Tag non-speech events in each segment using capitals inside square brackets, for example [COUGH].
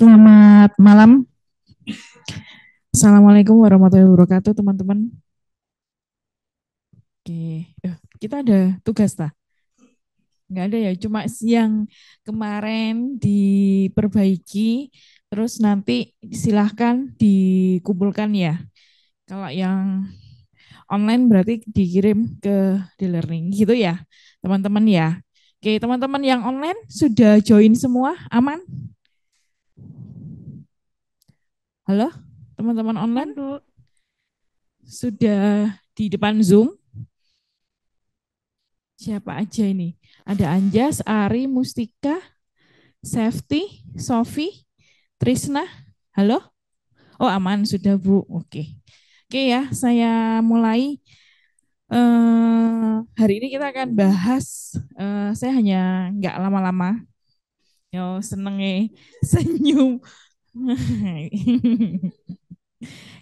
Selamat malam. Assalamualaikum warahmatullahi wabarakatuh, teman-teman. Oke, eh, kita ada tugas tak? Enggak ada ya, cuma siang kemarin diperbaiki, terus nanti silahkan dikumpulkan ya. Kalau yang online berarti dikirim ke di learning gitu ya, teman-teman ya. Oke, teman-teman yang online sudah join semua, aman? Halo, teman-teman online? Halo. Sudah di depan Zoom? Siapa aja ini? Ada Anjas, Ari, Mustika, Safety, Sofi, Trisna. Halo? Oh, aman sudah, Bu. Oke. Oke ya, saya mulai. Uh, hari ini kita akan bahas, uh, saya hanya nggak lama-lama. Yo, senenge [LAUGHS] senyum [LAUGHS]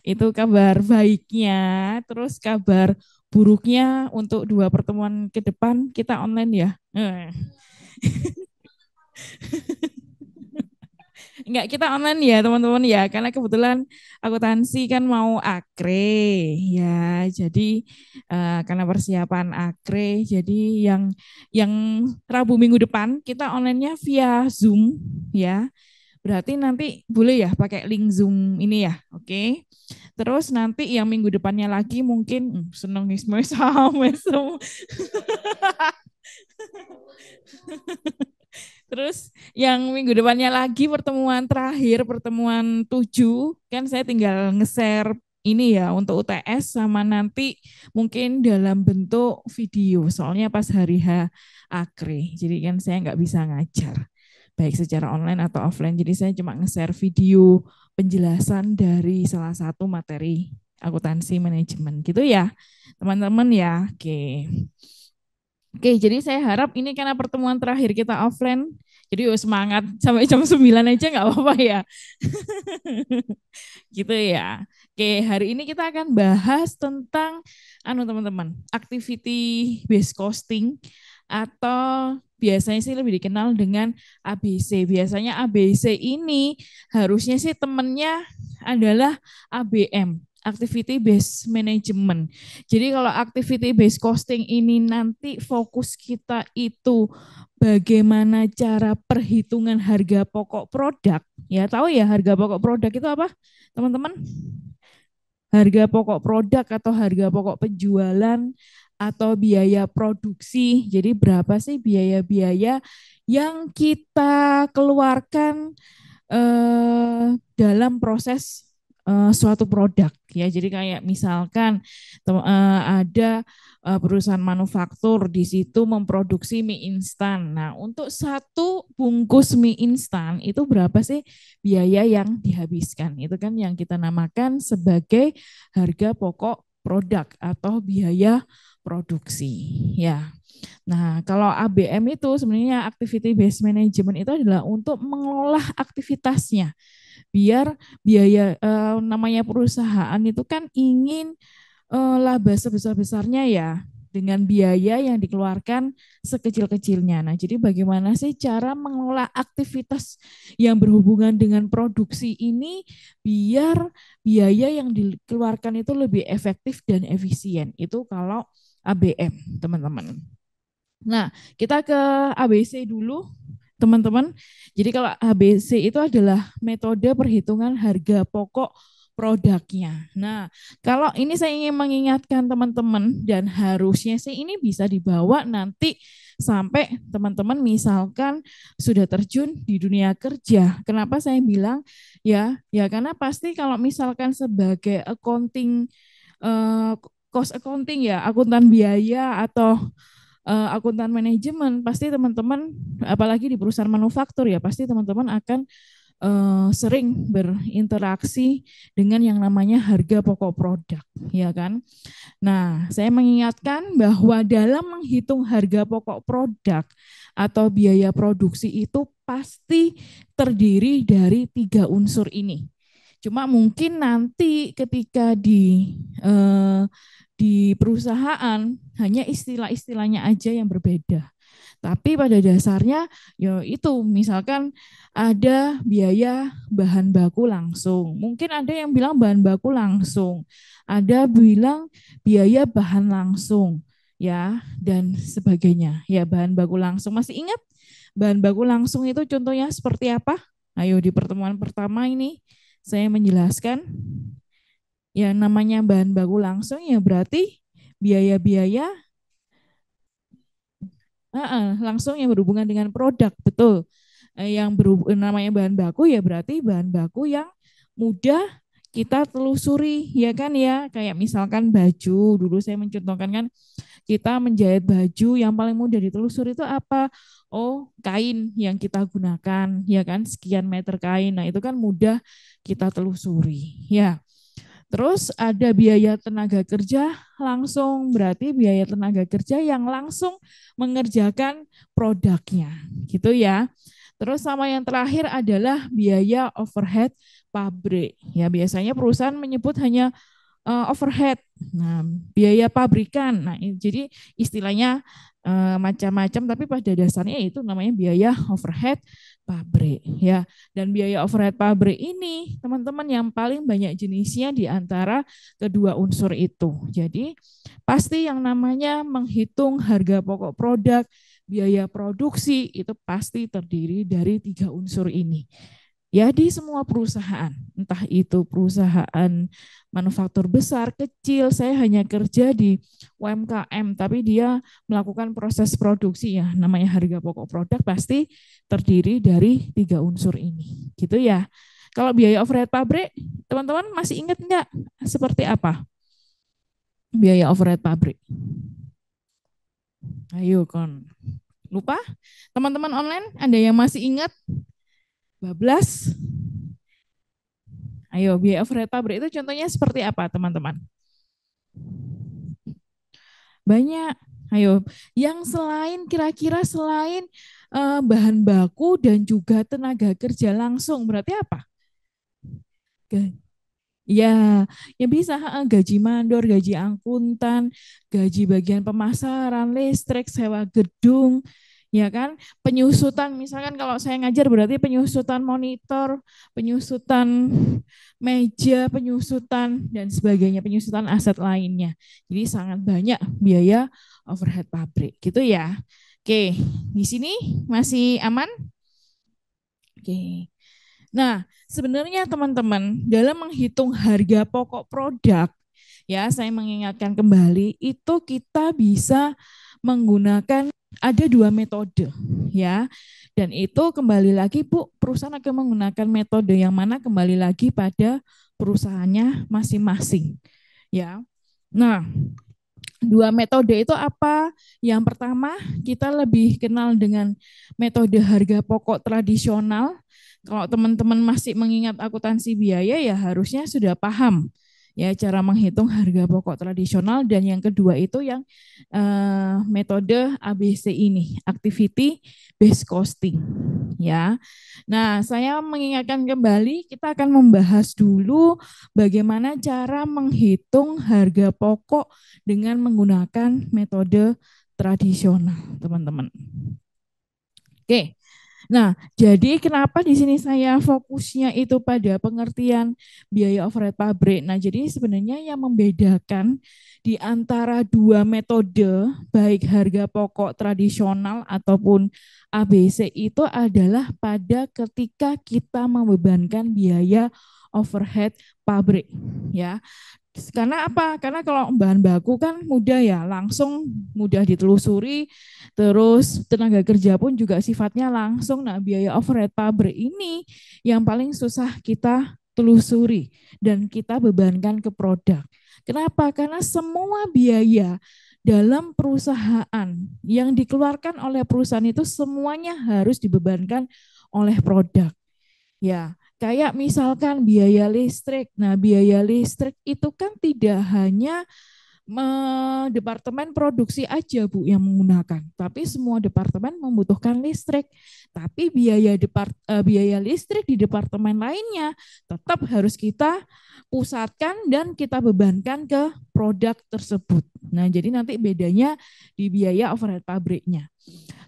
itu kabar baiknya, terus kabar buruknya untuk dua pertemuan ke depan kita online ya. Enggak, eh. [LAUGHS] kita online ya teman-teman ya, karena kebetulan akuntansi kan mau akre ya, jadi uh, karena persiapan akre, jadi yang yang Rabu minggu depan kita onlinenya via Zoom ya, Berarti nanti boleh ya pakai link Zoom ini ya, oke? Okay? Terus nanti yang minggu depannya lagi mungkin hmm, seneng nih semua [LAUGHS] sama Terus yang minggu depannya lagi pertemuan terakhir, pertemuan tujuh, kan saya tinggal nge-share ini ya untuk UTS sama nanti mungkin dalam bentuk video soalnya pas hari H akri jadi kan saya nggak bisa ngajar baik secara online atau offline. Jadi saya cuma nge-share video penjelasan dari salah satu materi akuntansi manajemen gitu ya, teman-teman ya. Oke. Oke, jadi saya harap ini karena pertemuan terakhir kita offline. Jadi yuk oh, semangat sampai jam 9 aja nggak apa-apa ya. [LAUGHS] gitu ya. Oke, hari ini kita akan bahas tentang anu teman-teman, activity based costing atau biasanya sih lebih dikenal dengan ABC. Biasanya ABC ini harusnya sih temennya adalah ABM, activity based management. Jadi kalau activity based costing ini nanti fokus kita itu bagaimana cara perhitungan harga pokok produk. Ya, tahu ya harga pokok produk itu apa, teman-teman? Harga pokok produk atau harga pokok penjualan atau biaya produksi. Jadi berapa sih biaya-biaya yang kita keluarkan eh, dalam proses eh, suatu produk ya. Jadi kayak misalkan eh, ada perusahaan manufaktur di situ memproduksi mie instan. Nah, untuk satu bungkus mie instan itu berapa sih biaya yang dihabiskan? Itu kan yang kita namakan sebagai harga pokok produk atau biaya produksi ya. Nah, kalau ABM itu sebenarnya activity based management itu adalah untuk mengolah aktivitasnya. Biar biaya eh, namanya perusahaan itu kan ingin eh, laba sebesar-besarnya ya dengan biaya yang dikeluarkan sekecil-kecilnya. Nah, jadi bagaimana sih cara mengelola aktivitas yang berhubungan dengan produksi ini biar biaya yang dikeluarkan itu lebih efektif dan efisien. Itu kalau ABM, teman-teman. Nah, kita ke ABC dulu, teman-teman. Jadi kalau ABC itu adalah metode perhitungan harga pokok produknya. Nah, kalau ini saya ingin mengingatkan teman-teman dan harusnya sih ini bisa dibawa nanti sampai teman-teman misalkan sudah terjun di dunia kerja. Kenapa saya bilang ya? Ya karena pasti kalau misalkan sebagai accounting eh, cost accounting ya, akuntan biaya atau uh, akuntan manajemen, pasti teman-teman apalagi di perusahaan manufaktur ya, pasti teman-teman akan uh, sering berinteraksi dengan yang namanya harga pokok produk, ya kan? Nah, saya mengingatkan bahwa dalam menghitung harga pokok produk atau biaya produksi itu pasti terdiri dari tiga unsur ini. Cuma mungkin nanti ketika di eh, di perusahaan hanya istilah-istilahnya aja yang berbeda. Tapi pada dasarnya ya itu misalkan ada biaya bahan baku langsung. Mungkin ada yang bilang bahan baku langsung, ada bilang biaya bahan langsung ya dan sebagainya. Ya bahan baku langsung masih ingat bahan baku langsung itu contohnya seperti apa? Ayo di pertemuan pertama ini saya menjelaskan ya namanya bahan baku langsung ya berarti biaya-biaya uh -uh, langsung yang berhubungan dengan produk betul uh, yang berhubung, namanya bahan baku ya berarti bahan baku yang mudah kita telusuri ya kan ya kayak misalkan baju dulu saya mencontohkan kan kita menjahit baju yang paling mudah ditelusuri itu apa oh kain yang kita gunakan ya kan sekian meter kain nah itu kan mudah kita telusuri ya terus ada biaya tenaga kerja langsung berarti biaya tenaga kerja yang langsung mengerjakan produknya gitu ya terus sama yang terakhir adalah biaya overhead pabrik ya biasanya perusahaan menyebut hanya eh, overhead, nah, biaya pabrikan. Nah, jadi istilahnya Eh, macam-macam tapi pada dasarnya itu namanya biaya overhead pabrik ya dan biaya overhead pabrik ini teman-teman yang paling banyak jenisnya di antara kedua unsur itu jadi pasti yang namanya menghitung harga pokok produk biaya produksi itu pasti terdiri dari tiga unsur ini ya di semua perusahaan, entah itu perusahaan manufaktur besar, kecil, saya hanya kerja di UMKM, tapi dia melakukan proses produksi ya, namanya harga pokok produk pasti terdiri dari tiga unsur ini, gitu ya. Kalau biaya overhead pabrik, teman-teman masih ingat nggak seperti apa biaya overhead pabrik? Ayo kon, lupa? Teman-teman online, ada yang masih ingat 12. Ayo, biaya overhead pabrik itu contohnya seperti apa, teman-teman? Banyak. Ayo, yang selain kira-kira selain uh, bahan baku dan juga tenaga kerja langsung, berarti apa? Ya, yang bisa gaji mandor, gaji angkutan, gaji bagian pemasaran, listrik, sewa gedung, ya kan? Penyusutan misalkan kalau saya ngajar berarti penyusutan monitor, penyusutan meja, penyusutan dan sebagainya, penyusutan aset lainnya. Jadi sangat banyak biaya overhead pabrik gitu ya. Oke, di sini masih aman? Oke. Nah, sebenarnya teman-teman, dalam menghitung harga pokok produk, ya saya mengingatkan kembali, itu kita bisa menggunakan ada dua metode ya dan itu kembali lagi Bu perusahaan akan menggunakan metode yang mana kembali lagi pada perusahaannya masing-masing ya nah dua metode itu apa yang pertama kita lebih kenal dengan metode harga pokok tradisional kalau teman-teman masih mengingat akuntansi biaya ya harusnya sudah paham ya cara menghitung harga pokok tradisional dan yang kedua itu yang uh, metode ABC ini activity based costing ya. Nah, saya mengingatkan kembali kita akan membahas dulu bagaimana cara menghitung harga pokok dengan menggunakan metode tradisional, teman-teman. Oke. Nah, jadi kenapa di sini saya fokusnya itu pada pengertian biaya overhead pabrik. Nah, jadi sebenarnya yang membedakan di antara dua metode, baik harga pokok tradisional ataupun ABC itu adalah pada ketika kita membebankan biaya overhead pabrik ya. Karena apa? Karena kalau bahan baku kan mudah ya, langsung mudah ditelusuri, terus tenaga kerja pun juga sifatnya langsung. Nah, biaya overhead pabrik ini yang paling susah kita telusuri dan kita bebankan ke produk. Kenapa? Karena semua biaya dalam perusahaan yang dikeluarkan oleh perusahaan itu semuanya harus dibebankan oleh produk. Ya, Kayak misalkan biaya listrik. Nah, biaya listrik itu kan tidak hanya eh, departemen produksi aja Bu yang menggunakan, tapi semua departemen membutuhkan listrik. Tapi biaya depart eh, biaya listrik di departemen lainnya tetap harus kita pusatkan dan kita bebankan ke produk tersebut. Nah, jadi nanti bedanya di biaya overhead pabriknya.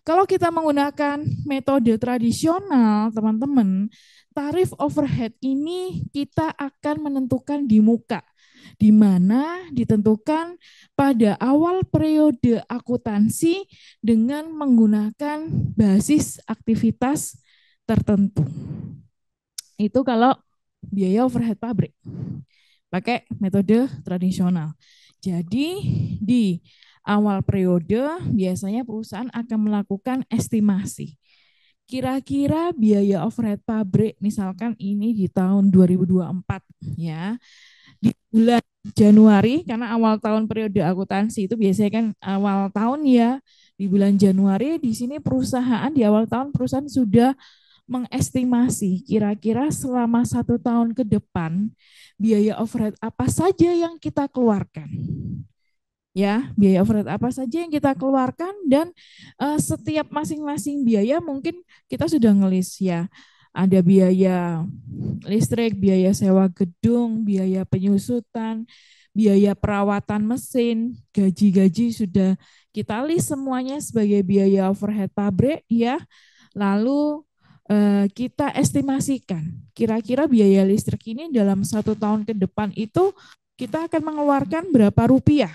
Kalau kita menggunakan metode tradisional, teman-teman, tarif overhead ini kita akan menentukan di muka, di mana ditentukan pada awal periode akuntansi dengan menggunakan basis aktivitas tertentu. Itu kalau biaya overhead pabrik pakai metode tradisional. Jadi di awal periode biasanya perusahaan akan melakukan estimasi Kira-kira biaya overhead pabrik misalkan ini di tahun 2024 ya. Di bulan Januari karena awal tahun periode akuntansi itu biasanya kan awal tahun ya. Di bulan Januari di sini perusahaan di awal tahun perusahaan sudah mengestimasi kira-kira selama satu tahun ke depan biaya overhead apa saja yang kita keluarkan ya biaya overhead apa saja yang kita keluarkan dan uh, setiap masing-masing biaya mungkin kita sudah ngelis ya ada biaya listrik, biaya sewa gedung, biaya penyusutan, biaya perawatan mesin, gaji-gaji sudah kita list semuanya sebagai biaya overhead pabrik ya. Lalu eh, kita estimasikan kira-kira biaya listrik ini dalam satu tahun ke depan itu kita akan mengeluarkan berapa rupiah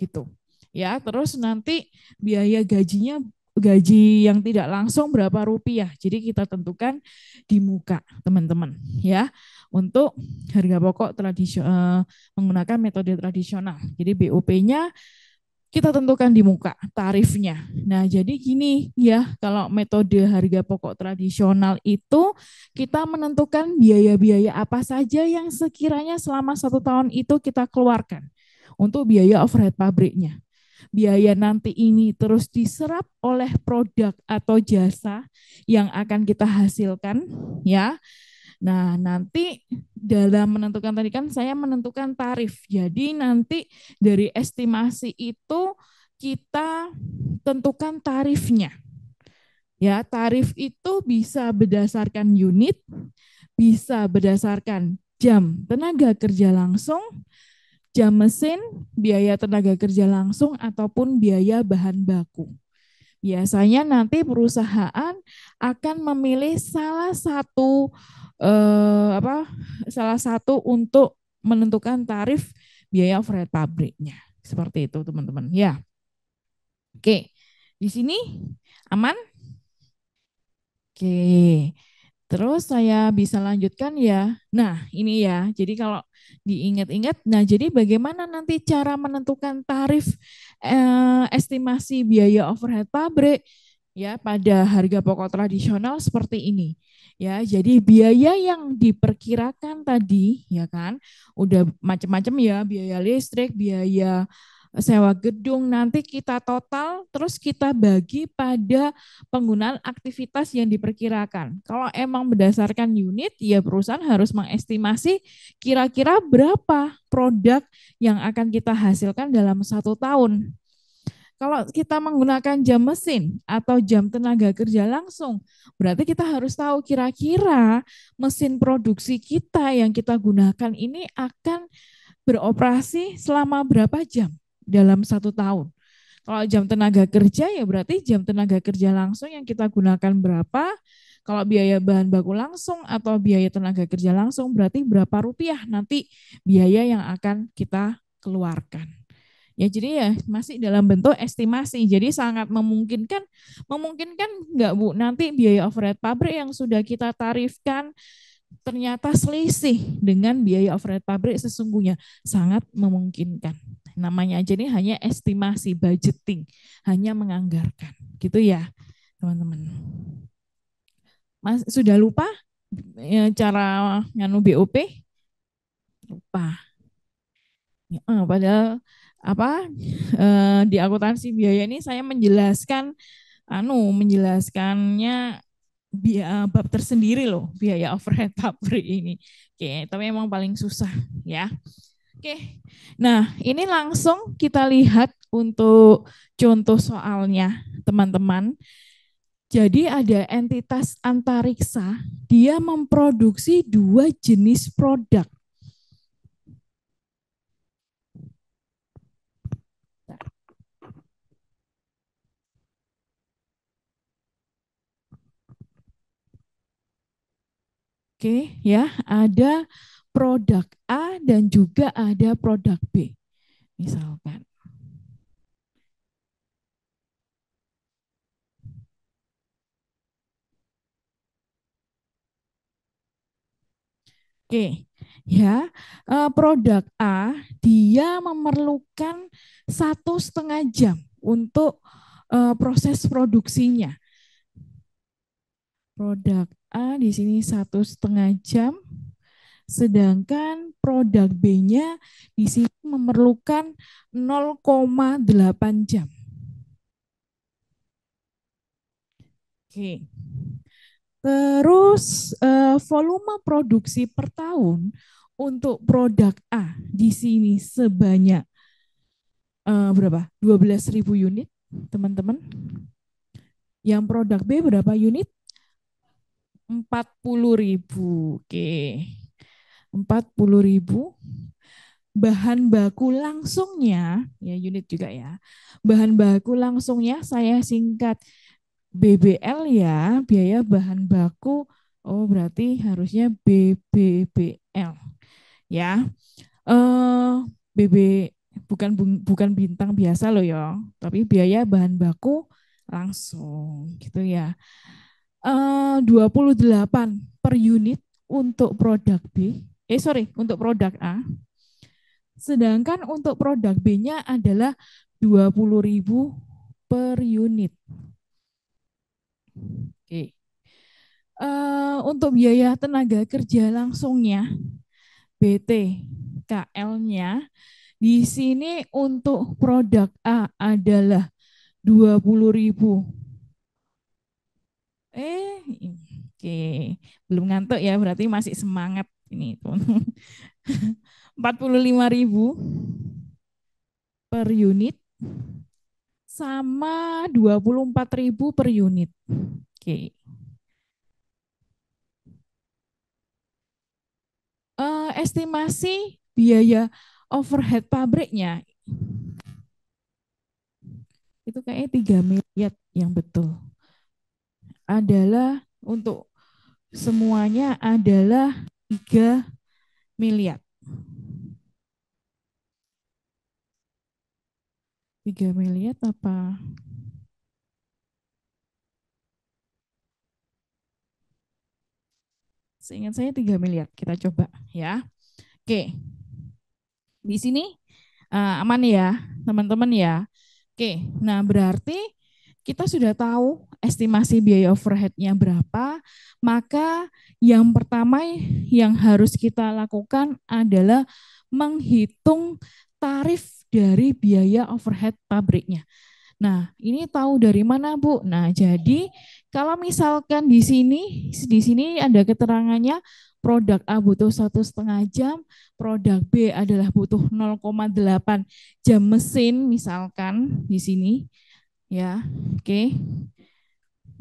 gitu. Ya, terus nanti biaya gajinya gaji yang tidak langsung berapa rupiah. Jadi kita tentukan di muka, teman-teman, ya. Untuk harga pokok tradisional eh, menggunakan metode tradisional. Jadi BOP-nya kita tentukan di muka tarifnya. Nah, jadi gini ya, kalau metode harga pokok tradisional itu kita menentukan biaya-biaya apa saja yang sekiranya selama satu tahun itu kita keluarkan untuk biaya overhead pabriknya. Biaya nanti ini terus diserap oleh produk atau jasa yang akan kita hasilkan, ya. Nah, nanti dalam menentukan tadi kan saya menentukan tarif. Jadi nanti dari estimasi itu kita tentukan tarifnya. Ya, tarif itu bisa berdasarkan unit, bisa berdasarkan jam tenaga kerja langsung, jam mesin, biaya tenaga kerja langsung, ataupun biaya bahan baku. Biasanya nanti perusahaan akan memilih salah satu eh, apa salah satu untuk menentukan tarif biaya freight pabriknya. Seperti itu, teman-teman. Ya. Oke. Di sini aman? Oke. Terus saya bisa lanjutkan ya. Nah, ini ya. Jadi kalau diingat-ingat, nah jadi bagaimana nanti cara menentukan tarif eh, estimasi biaya overhead pabrik ya pada harga pokok tradisional seperti ini. Ya, jadi biaya yang diperkirakan tadi ya kan udah macam-macam ya, biaya listrik, biaya sewa gedung nanti kita total terus kita bagi pada penggunaan aktivitas yang diperkirakan. Kalau emang berdasarkan unit ya perusahaan harus mengestimasi kira-kira berapa produk yang akan kita hasilkan dalam satu tahun. Kalau kita menggunakan jam mesin atau jam tenaga kerja langsung, berarti kita harus tahu kira-kira mesin produksi kita yang kita gunakan ini akan beroperasi selama berapa jam dalam satu tahun. Kalau jam tenaga kerja ya berarti jam tenaga kerja langsung yang kita gunakan berapa, kalau biaya bahan baku langsung atau biaya tenaga kerja langsung berarti berapa rupiah nanti biaya yang akan kita keluarkan. Ya jadi ya masih dalam bentuk estimasi. Jadi sangat memungkinkan, memungkinkan enggak Bu nanti biaya overhead pabrik yang sudah kita tarifkan ternyata selisih dengan biaya overhead pabrik sesungguhnya sangat memungkinkan. Namanya aja ini hanya estimasi, budgeting, hanya menganggarkan. Gitu ya, teman-teman. Mas sudah lupa ya, cara nganu BOP? Lupa. Ya, e, padahal apa eh, di akuntansi biaya ini saya menjelaskan anu menjelaskannya biaya bab tersendiri loh biaya overhead pabrik ini. Oke, tapi emang paling susah ya. Oke, nah ini langsung kita lihat untuk contoh soalnya, teman-teman. Jadi ada entitas antariksa, dia memproduksi dua jenis produk. Oke, ya, ada produk A dan juga ada produk B. Misalkan. Oke, ya e, produk A dia memerlukan satu setengah jam untuk e, proses produksinya. Produk A di sini satu setengah jam. Sedangkan produk B-nya di sini memerlukan 0,8 jam. Oke. Terus eh, volume produksi per tahun untuk produk A di sini sebanyak eh, berapa? 12.000 unit, teman-teman. Yang produk B berapa unit? 40.000. Oke ribu bahan baku langsungnya ya unit juga ya. Bahan baku langsungnya saya singkat BBL ya, biaya bahan baku. Oh, berarti harusnya BBBL. Ya. Eh BB bukan bukan bintang biasa loh ya, tapi biaya bahan baku langsung gitu ya. Eh uh, 28 per unit untuk produk B eh sorry, untuk produk A. Sedangkan untuk produk B-nya adalah 20.000 per unit. Oke. Uh, untuk biaya tenaga kerja langsungnya BT KL-nya di sini untuk produk A adalah 20.000. Eh, oke. Belum ngantuk ya, berarti masih semangat. Ini teman [LAUGHS] lima ribu per unit sama dua puluh empat ribu per unit. Oke. Uh, estimasi biaya overhead pabriknya itu kayaknya tiga miliar yang betul. Adalah untuk semuanya adalah miliar. 3 miliar apa? Seingat saya 3 miliar. Kita coba ya. Oke. Di sini eh, aman ya, teman-teman ya. Oke, nah berarti kita sudah tahu estimasi biaya overheadnya berapa, maka yang pertama yang harus kita lakukan adalah menghitung tarif dari biaya overhead pabriknya. Nah, ini tahu dari mana, Bu? Nah, jadi kalau misalkan di sini, di sini ada keterangannya produk A butuh satu setengah jam, produk B adalah butuh 0,8 jam mesin misalkan di sini. Ya, oke. Okay.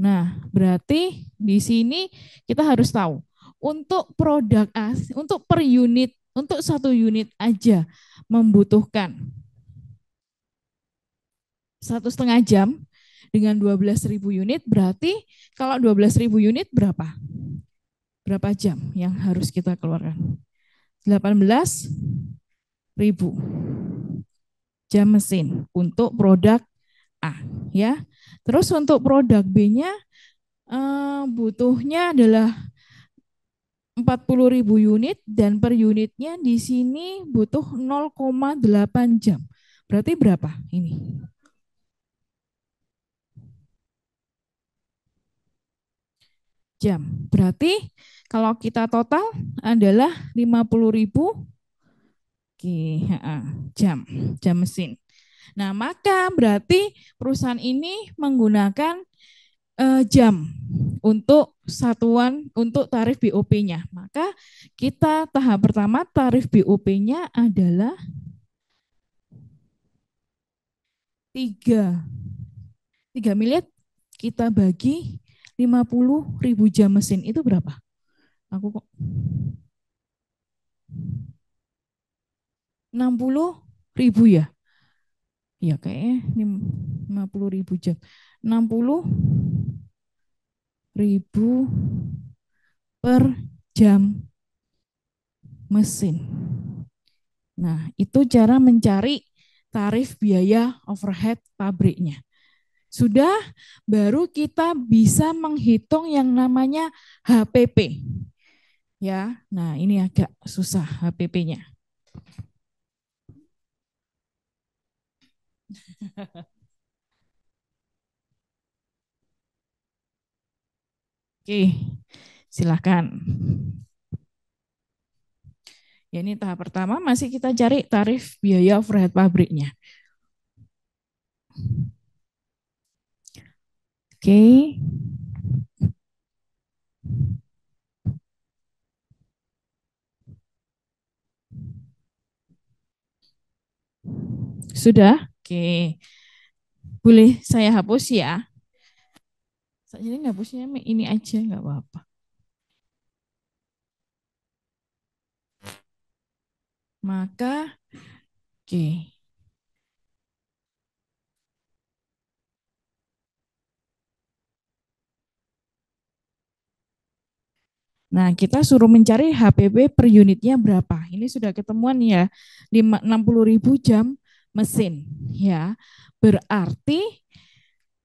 Nah, berarti di sini kita harus tahu untuk produk as, untuk per unit, untuk satu unit aja membutuhkan satu setengah jam dengan 12.000 unit berarti kalau 12.000 unit berapa? Berapa jam yang harus kita keluarkan? 18.000 jam mesin untuk produk A ya. Terus untuk produk B-nya eh, butuhnya adalah 40.000 unit dan per unitnya di sini butuh 0,8 jam. Berarti berapa ini? Jam. Berarti kalau kita total adalah 50.000 Oke, jam, jam mesin. Nah, maka berarti perusahaan ini menggunakan uh, jam untuk satuan untuk tarif BOP-nya. Maka kita tahap pertama tarif BOP-nya adalah 3 3 miliar kita bagi 50 ribu jam mesin itu berapa? Aku kok 60 ribu ya? ya kayaknya 50 ribu jam 60 ribu per jam mesin nah itu cara mencari tarif biaya overhead pabriknya sudah baru kita bisa menghitung yang namanya HPP ya nah ini agak susah HPP-nya [LAUGHS] Oke, silakan. Ya, ini tahap pertama masih kita cari tarif biaya overhead pabriknya. Oke. Sudah? Oke. Boleh saya hapus ya? ini hapusnya ini aja nggak apa-apa. Maka oke. Nah, kita suruh mencari HPP per unitnya berapa. Ini sudah ketemuan ya, 60.000 jam mesin ya. Berarti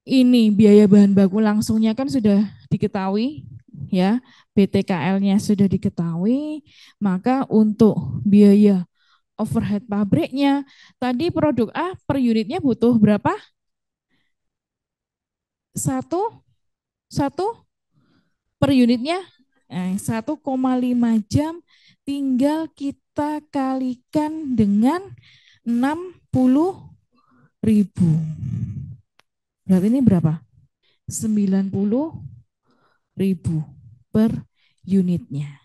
ini biaya bahan baku langsungnya kan sudah diketahui ya, BTKL-nya sudah diketahui, maka untuk biaya overhead pabriknya tadi produk A per unitnya butuh berapa? Satu, satu per unitnya eh, satu koma lima jam tinggal kita kalikan dengan 6 ribu. Berarti ini berapa? 90 ribu per unitnya.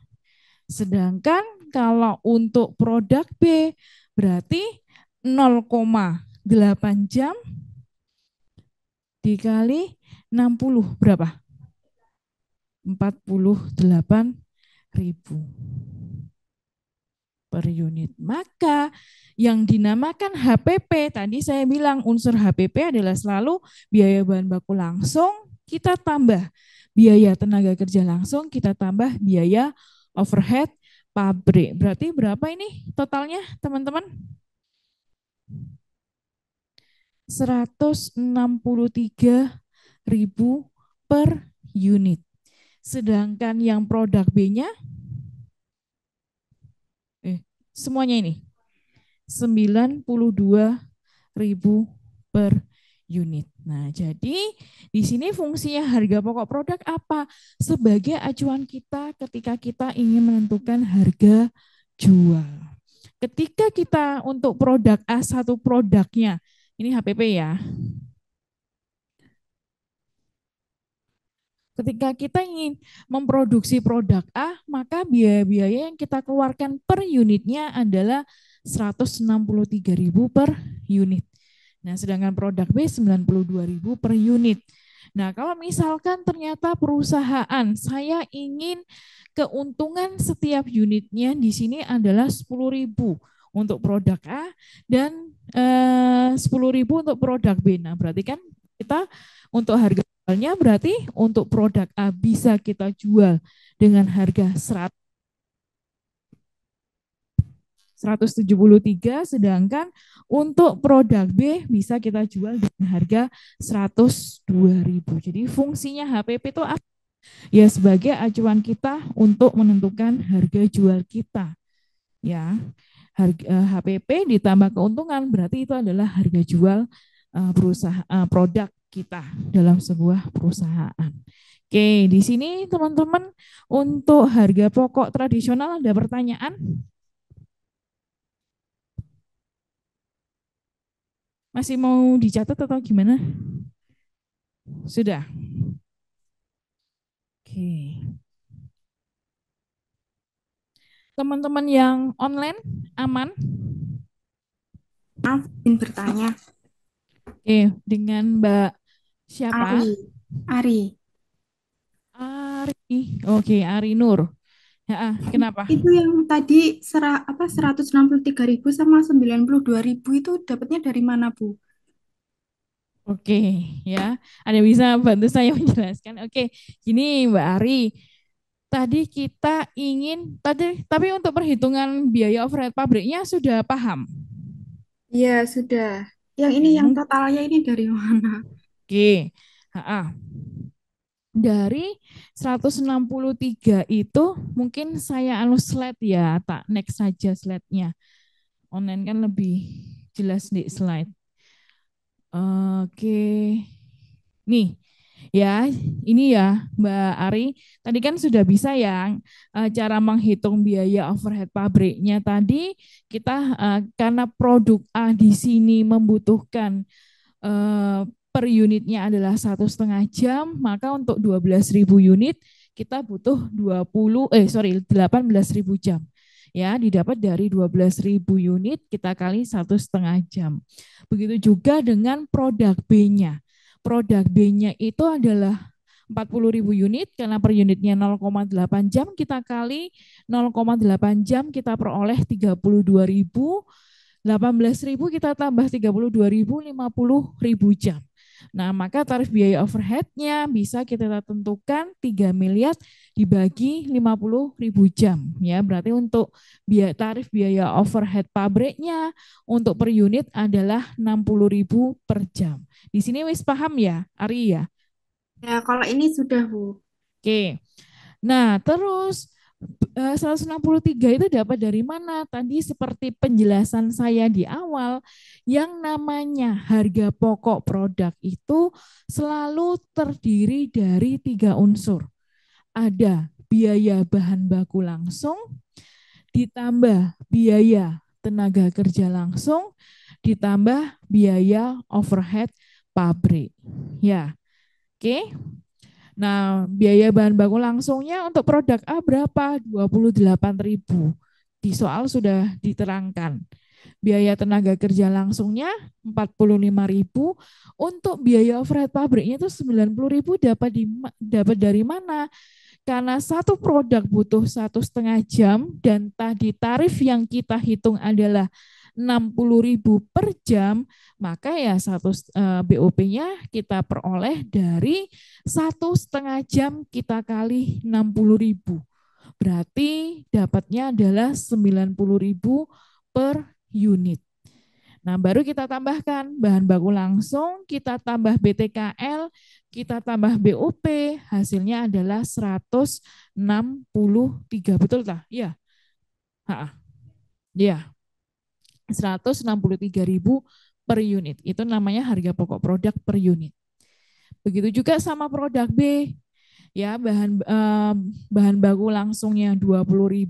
Sedangkan kalau untuk produk B berarti 0,8 jam dikali 60 berapa? 48 ribu per unit. Maka yang dinamakan HPP, tadi saya bilang unsur HPP adalah selalu biaya bahan baku langsung kita tambah biaya tenaga kerja langsung, kita tambah biaya overhead pabrik. Berarti berapa ini totalnya teman-teman? 163 ribu per unit. Sedangkan yang produk B-nya semuanya ini ribu per unit. Nah, jadi di sini fungsinya harga pokok produk apa? Sebagai acuan kita ketika kita ingin menentukan harga jual. Ketika kita untuk produk A satu produknya, ini HPP ya, Ketika kita ingin memproduksi produk A, maka biaya-biaya yang kita keluarkan per unitnya adalah 163.000 per unit. Nah, sedangkan produk B 92.000 per unit. Nah, kalau misalkan ternyata perusahaan saya ingin keuntungan setiap unitnya di sini adalah 10.000 untuk produk A dan eh, 10.000 untuk produk B. Nah, berarti kan kita untuk harga Soalnya berarti untuk produk A bisa kita jual dengan harga 100 173 sedangkan untuk produk B bisa kita jual dengan harga 102.000. Jadi fungsinya HPP itu apa? Ya sebagai acuan kita untuk menentukan harga jual kita. Ya. Harga HPP eh, ditambah keuntungan berarti itu adalah harga jual eh, perusahaan eh, produk kita dalam sebuah perusahaan. Oke, di sini teman-teman untuk harga pokok tradisional ada pertanyaan? Masih mau dicatat atau gimana? Sudah. Oke. Teman-teman yang online aman? Maaf, bertanya. Oke, dengan Mbak Siapa? Ari. Ari. Ari. Oke, Ari Nur. Ya, ah, kenapa? Itu yang tadi serah apa 163.000 sama 92.000 itu dapatnya dari mana, Bu? Oke, ya. Ada bisa bantu saya [LAUGHS] menjelaskan? Oke, gini Mbak Ari. Tadi kita ingin tadi tapi untuk perhitungan biaya overhead pabriknya sudah paham? Iya, sudah. Yang ini yang hmm. totalnya ini dari mana? Oke. Okay. Ah. Dari 163 itu mungkin saya anu slide ya, tak next saja slide-nya. Online kan lebih jelas di slide. Oke. Nih. Ya, ini ya Mbak Ari, tadi kan sudah bisa ya eh, cara menghitung biaya overhead pabriknya tadi kita eh, karena produk A di sini membutuhkan eh, per unitnya adalah satu setengah jam, maka untuk 12.000 unit kita butuh 20 eh sorry 18.000 jam. Ya, didapat dari 12.000 unit kita kali satu setengah jam. Begitu juga dengan produk B-nya. Produk B-nya itu adalah 40.000 unit karena per unitnya 0,8 jam kita kali 0,8 jam kita peroleh 32.000 18.000 kita tambah 32.000 50.000 jam. Nah, maka tarif biaya overheadnya bisa kita tentukan 3 miliar dibagi 50 ribu jam. ya Berarti untuk biaya, tarif biaya overhead pabriknya untuk per unit adalah 60 ribu per jam. Di sini wis paham ya, Ari ya? Ya, kalau ini sudah, Bu. Oke. Nah, terus 163 eh, itu dapat dari mana? Tadi seperti penjelasan saya di awal, yang namanya harga pokok produk itu selalu terdiri dari tiga unsur. Ada biaya bahan baku langsung, ditambah biaya tenaga kerja langsung, ditambah biaya overhead pabrik. Ya, oke. Okay. Nah, biaya bahan baku langsungnya untuk produk A berapa? 28.000. Di soal sudah diterangkan. Biaya tenaga kerja langsungnya 45.000. Untuk biaya overhead pabriknya itu 90.000 dapat di, dapat dari mana? Karena satu produk butuh satu setengah jam dan tadi tarif yang kita hitung adalah ribu per jam, maka ya satu eh, BOP-nya kita peroleh dari satu setengah jam kita kali 60.000. Berarti dapatnya adalah 90.000 per unit. Nah, baru kita tambahkan bahan baku langsung, kita tambah BTKL, kita tambah BOP, hasilnya adalah 163, betul tak? Ya. Ya. 163.000 per unit. Itu namanya harga pokok produk per unit. Begitu juga sama produk B. Ya, bahan eh, bahan baku langsungnya 20.000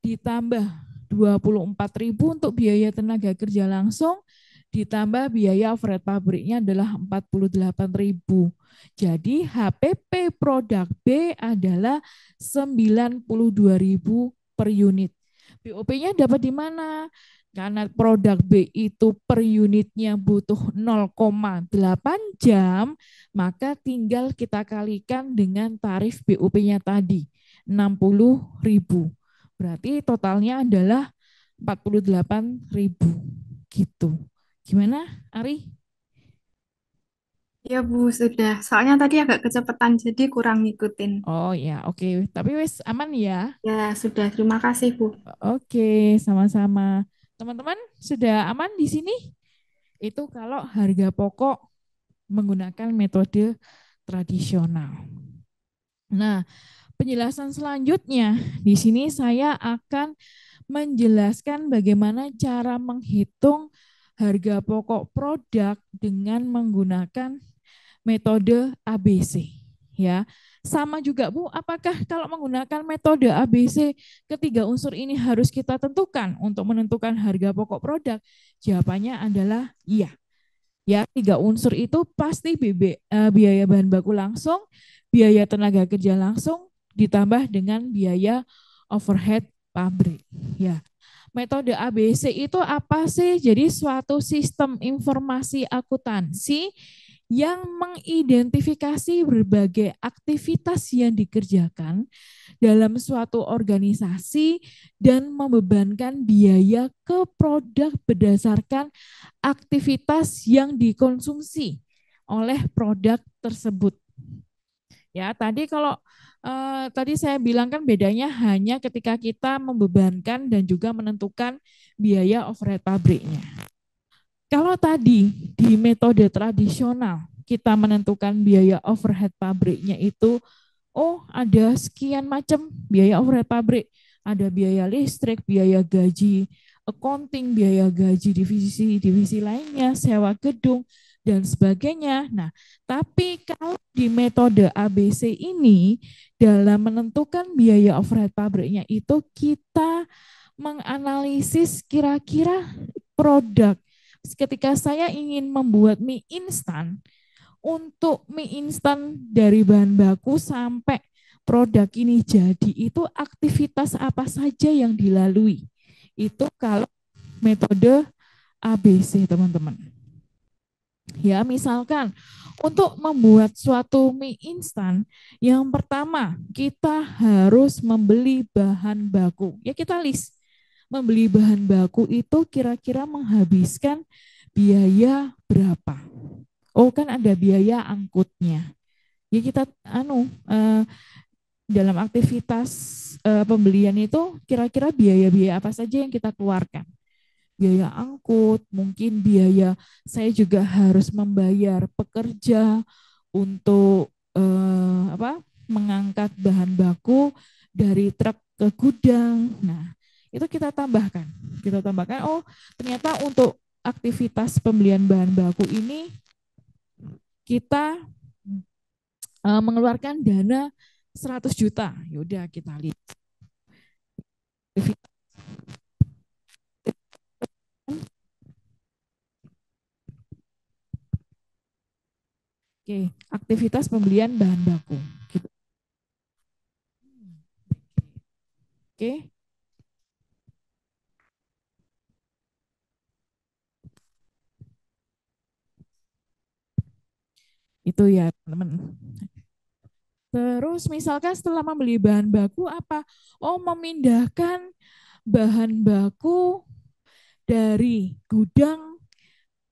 ditambah 24.000 untuk biaya tenaga kerja langsung ditambah biaya overhead pabriknya adalah 48.000. Jadi HPP produk B adalah 92.000 per unit. BOP-nya dapat di mana? karena produk B itu per unitnya butuh 0,8 jam, maka tinggal kita kalikan dengan tarif BUP-nya tadi, 60 ribu. Berarti totalnya adalah 48 ribu. Gitu. Gimana, Ari? Ya Bu, sudah. Soalnya tadi agak kecepatan, jadi kurang ngikutin. Oh ya, oke. Okay. Tapi wis aman ya? Ya, sudah. Terima kasih Bu. Oke, okay, sama-sama. Teman-teman sudah aman di sini? Itu kalau harga pokok menggunakan metode tradisional. Nah, penjelasan selanjutnya di sini saya akan menjelaskan bagaimana cara menghitung harga pokok produk dengan menggunakan metode ABC ya. Sama juga Bu, apakah kalau menggunakan metode ABC ketiga unsur ini harus kita tentukan untuk menentukan harga pokok produk? Jawabannya adalah iya. Ya, tiga unsur itu pasti e, biaya bahan baku langsung, biaya tenaga kerja langsung ditambah dengan biaya overhead pabrik. Ya. Metode ABC itu apa sih? Jadi suatu sistem informasi akuntansi yang mengidentifikasi berbagai aktivitas yang dikerjakan dalam suatu organisasi dan membebankan biaya ke produk berdasarkan aktivitas yang dikonsumsi oleh produk tersebut. Ya, tadi kalau eh, tadi saya bilang kan bedanya hanya ketika kita membebankan dan juga menentukan biaya overhead pabriknya. Kalau tadi di metode tradisional kita menentukan biaya overhead pabriknya itu oh ada sekian macam biaya overhead pabrik, ada biaya listrik, biaya gaji, accounting, biaya gaji divisi-divisi lainnya, sewa gedung dan sebagainya. Nah, tapi kalau di metode ABC ini dalam menentukan biaya overhead pabriknya itu kita menganalisis kira-kira produk ketika saya ingin membuat mie instan, untuk mie instan dari bahan baku sampai produk ini jadi itu aktivitas apa saja yang dilalui. Itu kalau metode ABC, teman-teman. Ya, misalkan untuk membuat suatu mie instan, yang pertama kita harus membeli bahan baku. Ya, kita list membeli bahan baku itu kira-kira menghabiskan biaya berapa? Oh kan ada biaya angkutnya. Ya kita anu eh, dalam aktivitas eh, pembelian itu kira-kira biaya-biaya apa saja yang kita keluarkan? biaya angkut, mungkin biaya saya juga harus membayar pekerja untuk eh, apa mengangkat bahan baku dari truk ke gudang. Nah, itu kita tambahkan. Kita tambahkan, oh ternyata untuk aktivitas pembelian bahan baku ini kita eh, mengeluarkan dana 100 juta. Yaudah kita lihat. Oke, aktivitas pembelian bahan baku. Oke, Itu ya, teman-teman. Terus misalkan setelah membeli bahan baku apa? Oh, memindahkan bahan baku dari gudang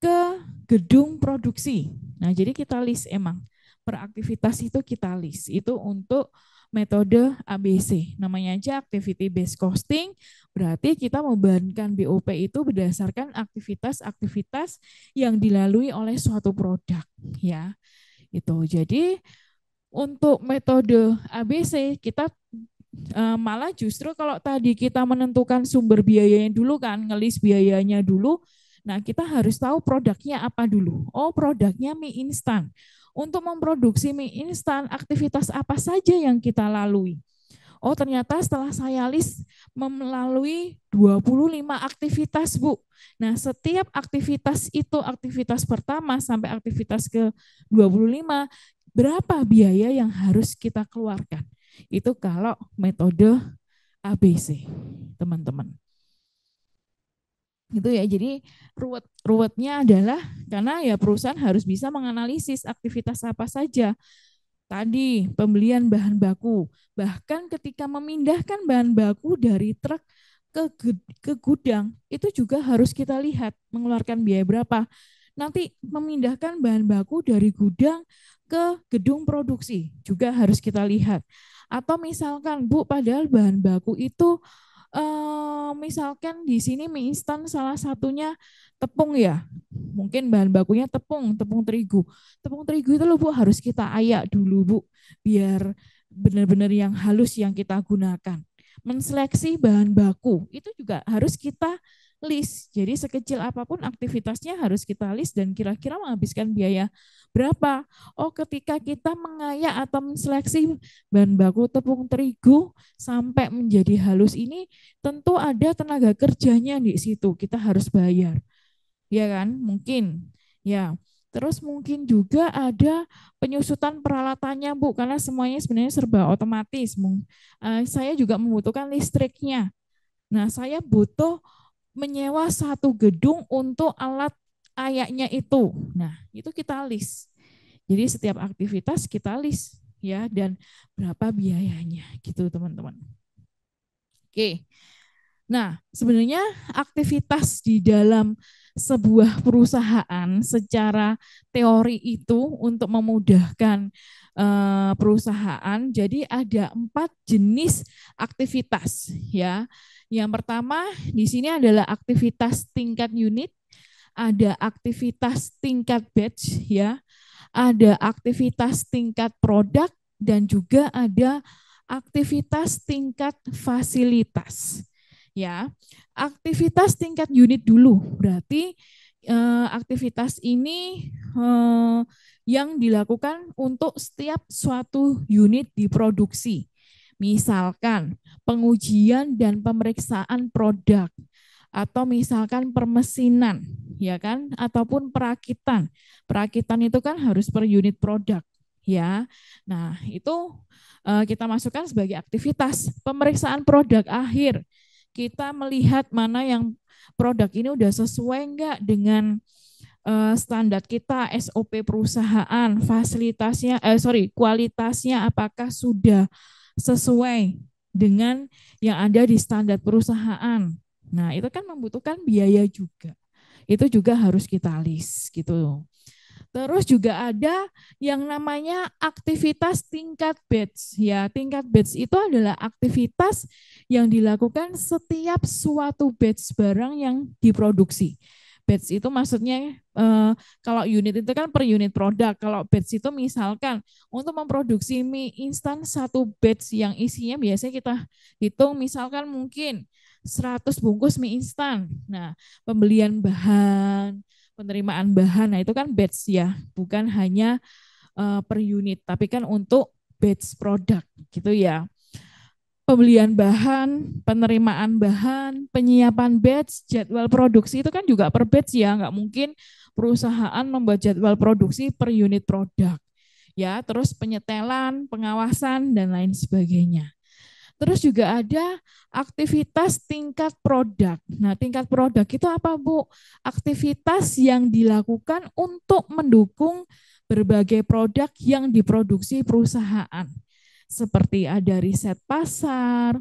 ke gedung produksi. Nah, jadi kita list emang per itu kita list. Itu untuk metode ABC. Namanya aja activity based costing, berarti kita membandingkan BOP itu berdasarkan aktivitas-aktivitas yang dilalui oleh suatu produk, ya. Itu. Jadi untuk metode ABC kita eh, malah justru kalau tadi kita menentukan sumber biayanya dulu kan, ngelis biayanya dulu, nah kita harus tahu produknya apa dulu. Oh, produknya mie instan. Untuk memproduksi mie instan, aktivitas apa saja yang kita lalui? Oh ternyata setelah saya list melalui 25 aktivitas Bu. Nah setiap aktivitas itu aktivitas pertama sampai aktivitas ke 25 berapa biaya yang harus kita keluarkan. Itu kalau metode ABC teman-teman gitu ya. Jadi ruwet ruwetnya adalah karena ya perusahaan harus bisa menganalisis aktivitas apa saja tadi pembelian bahan baku, bahkan ketika memindahkan bahan baku dari truk ke ke gudang itu juga harus kita lihat mengeluarkan biaya berapa. Nanti memindahkan bahan baku dari gudang ke gedung produksi juga harus kita lihat. Atau misalkan Bu padahal bahan baku itu uh, misalkan di sini mie instan salah satunya tepung ya. Mungkin bahan bakunya tepung, tepung terigu. Tepung terigu itu loh Bu harus kita ayak dulu Bu biar benar-benar yang halus yang kita gunakan menseleksi bahan baku itu juga harus kita list. Jadi sekecil apapun aktivitasnya harus kita list dan kira-kira menghabiskan biaya berapa. Oh, ketika kita mengayak atau menseleksi bahan baku tepung terigu sampai menjadi halus ini tentu ada tenaga kerjanya di situ. Kita harus bayar. Ya kan? Mungkin. Ya. Terus mungkin juga ada penyusutan peralatannya, Bu, karena semuanya sebenarnya serba otomatis. Eh, saya juga membutuhkan listriknya. Nah, saya butuh menyewa satu gedung untuk alat ayaknya itu. Nah, itu kita list. Jadi setiap aktivitas kita list ya dan berapa biayanya gitu teman-teman. Oke. Nah, sebenarnya aktivitas di dalam sebuah perusahaan secara teori itu untuk memudahkan eh, perusahaan. Jadi ada empat jenis aktivitas ya. Yang pertama di sini adalah aktivitas tingkat unit, ada aktivitas tingkat batch ya, ada aktivitas tingkat produk dan juga ada aktivitas tingkat fasilitas. Ya, aktivitas tingkat unit dulu. Berarti eh, aktivitas ini eh, yang dilakukan untuk setiap suatu unit diproduksi. Misalkan pengujian dan pemeriksaan produk atau misalkan permesinan, ya kan, ataupun perakitan. Perakitan itu kan harus per unit produk, ya. Nah, itu eh, kita masukkan sebagai aktivitas pemeriksaan produk akhir. Kita melihat mana yang produk ini udah sesuai enggak dengan eh, standar kita, SOP perusahaan, fasilitasnya, eh, sorry, kualitasnya apakah sudah sesuai dengan yang ada di standar perusahaan. Nah, itu kan membutuhkan biaya juga. Itu juga harus kita list gitu. Terus juga ada yang namanya aktivitas tingkat batch. Ya, tingkat batch itu adalah aktivitas yang dilakukan setiap suatu batch barang yang diproduksi batch itu maksudnya eh, kalau unit itu kan per unit produk. Kalau batch itu misalkan untuk memproduksi mie instan satu batch yang isinya biasanya kita hitung misalkan mungkin 100 bungkus mie instan. Nah, pembelian bahan, penerimaan bahan, nah itu kan batch ya, bukan hanya uh, per unit, tapi kan untuk batch produk gitu ya pembelian bahan, penerimaan bahan, penyiapan batch, jadwal produksi itu kan juga per batch ya, nggak mungkin perusahaan membuat jadwal produksi per unit produk. Ya, terus penyetelan, pengawasan dan lain sebagainya. Terus juga ada aktivitas tingkat produk. Nah, tingkat produk itu apa, Bu? Aktivitas yang dilakukan untuk mendukung berbagai produk yang diproduksi perusahaan seperti ada riset pasar,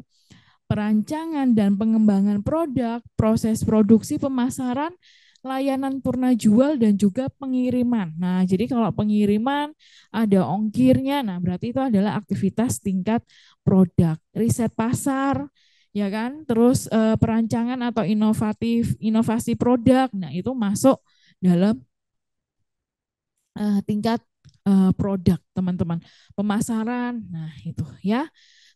perancangan dan pengembangan produk, proses produksi pemasaran, layanan purna jual dan juga pengiriman. Nah, jadi kalau pengiriman ada ongkirnya, nah berarti itu adalah aktivitas tingkat produk. Riset pasar, ya kan? Terus eh, perancangan atau inovatif inovasi produk. Nah, itu masuk dalam eh, tingkat uh, produk, teman-teman. Pemasaran, nah itu ya.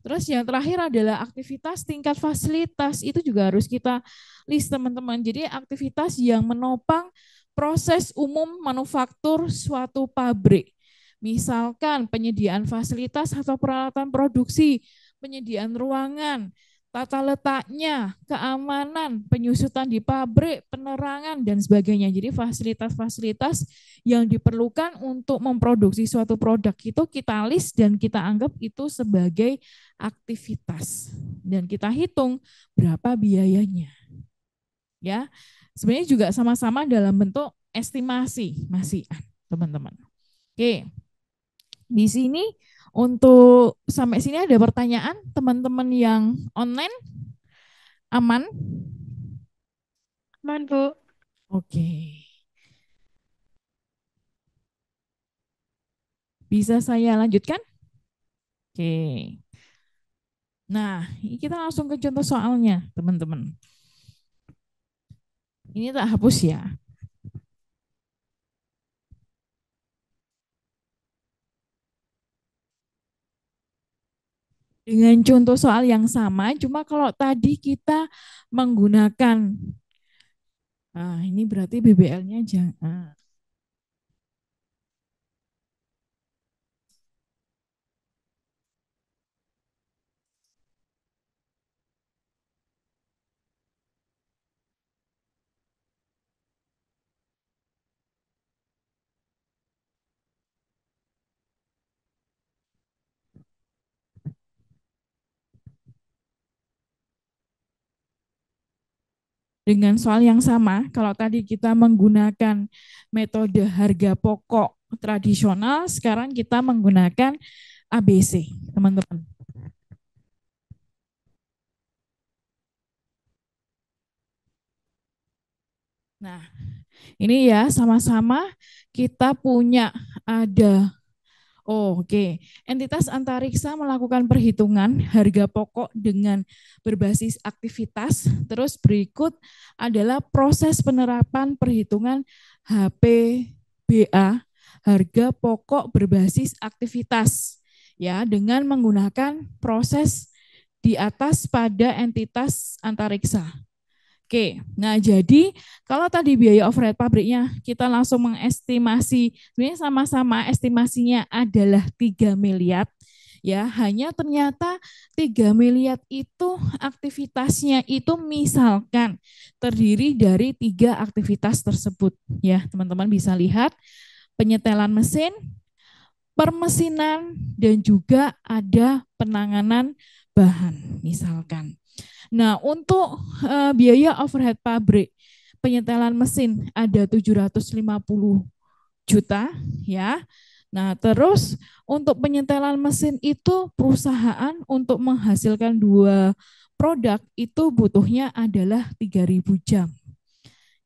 Terus yang terakhir adalah aktivitas tingkat fasilitas itu juga harus kita list teman-teman. Jadi aktivitas yang menopang proses umum manufaktur suatu pabrik. Misalkan penyediaan fasilitas atau peralatan produksi, penyediaan ruangan, tata letaknya, keamanan, penyusutan di pabrik, penerangan, dan sebagainya. Jadi fasilitas-fasilitas yang diperlukan untuk memproduksi suatu produk itu kita list dan kita anggap itu sebagai aktivitas. Dan kita hitung berapa biayanya. Ya, sebenarnya juga sama-sama dalam bentuk estimasi masih teman-teman. Oke, di sini untuk sampai sini ada pertanyaan teman-teman yang online aman? Aman, Bu. Oke. Bisa saya lanjutkan? Oke. Nah, kita langsung ke contoh soalnya, teman-teman. Ini tak hapus ya. dengan contoh soal yang sama, cuma kalau tadi kita menggunakan Nah, ini berarti BBL-nya jangan ah, dengan soal yang sama. Kalau tadi kita menggunakan metode harga pokok tradisional, sekarang kita menggunakan ABC, teman-teman. Nah, ini ya sama-sama kita punya ada Oh, oke, okay. entitas antariksa melakukan perhitungan harga pokok dengan berbasis aktivitas. Terus berikut adalah proses penerapan perhitungan HPBA harga pokok berbasis aktivitas ya dengan menggunakan proses di atas pada entitas antariksa. Oke, nah jadi kalau tadi biaya overhead pabriknya kita langsung mengestimasi, ini sama-sama estimasinya adalah 3 miliar, ya hanya ternyata 3 miliar itu aktivitasnya itu misalkan terdiri dari tiga aktivitas tersebut ya teman-teman bisa lihat penyetelan mesin permesinan dan juga ada penanganan bahan misalkan Nah, untuk uh, biaya overhead pabrik penyetelan mesin ada 750 juta ya. Nah, terus untuk penyetelan mesin itu perusahaan untuk menghasilkan dua produk itu butuhnya adalah 3000 jam.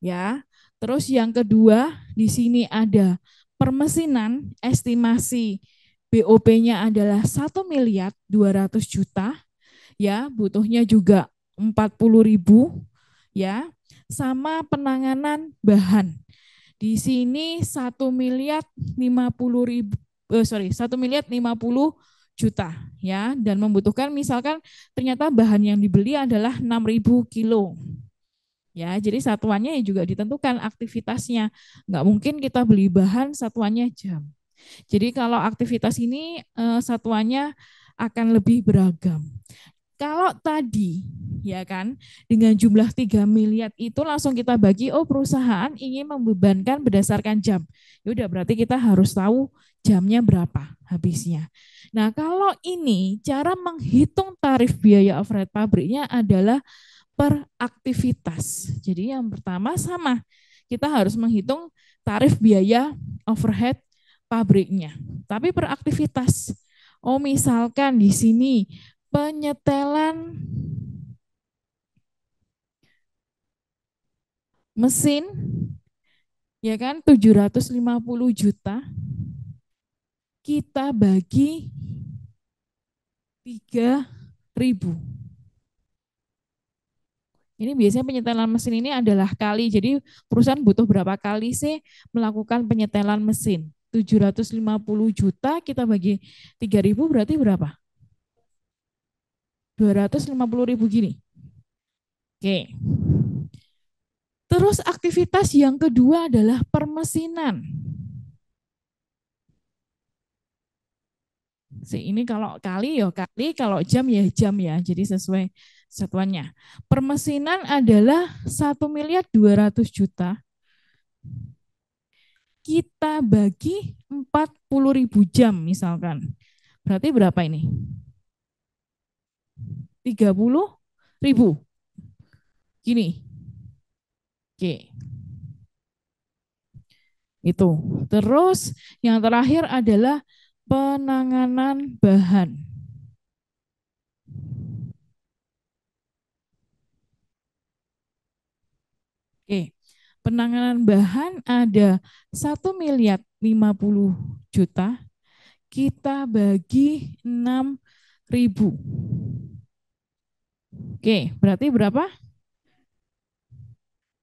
Ya. Terus yang kedua, di sini ada permesinan estimasi BOP-nya adalah 1 miliar 200 juta ya butuhnya juga puluh ribu ya sama penanganan bahan di sini satu miliar lima puluh ribu eh, sorry satu miliar lima puluh juta ya dan membutuhkan misalkan ternyata bahan yang dibeli adalah 6000 kilo ya jadi satuannya juga ditentukan aktivitasnya nggak mungkin kita beli bahan satuannya jam jadi kalau aktivitas ini eh, satuannya akan lebih beragam kalau tadi ya kan dengan jumlah 3 miliar itu langsung kita bagi oh perusahaan ingin membebankan berdasarkan jam. Ya udah berarti kita harus tahu jamnya berapa habisnya. Nah, kalau ini cara menghitung tarif biaya overhead pabriknya adalah per aktivitas. Jadi yang pertama sama, kita harus menghitung tarif biaya overhead pabriknya. Tapi per aktivitas. Oh, misalkan di sini penyetelan mesin ya kan 750 juta kita bagi 3000 ini biasanya penyetelan mesin ini adalah kali. Jadi perusahaan butuh berapa kali sih melakukan penyetelan mesin? 750 juta kita bagi 3000 berarti berapa? 250 ribu gini. Oke. Terus aktivitas yang kedua adalah permesinan. Ini kalau kali ya kali, kalau jam ya jam ya, jadi sesuai satuannya. Permesinan adalah 1 miliar 200 juta. Kita bagi 40 ribu jam misalkan. Berarti berapa ini? 30 ribu. Gini. Oke. Itu. Terus yang terakhir adalah penanganan bahan. Oke. Penanganan bahan ada 1 miliar 50 juta kita bagi 6 ribu. Oke, berarti berapa?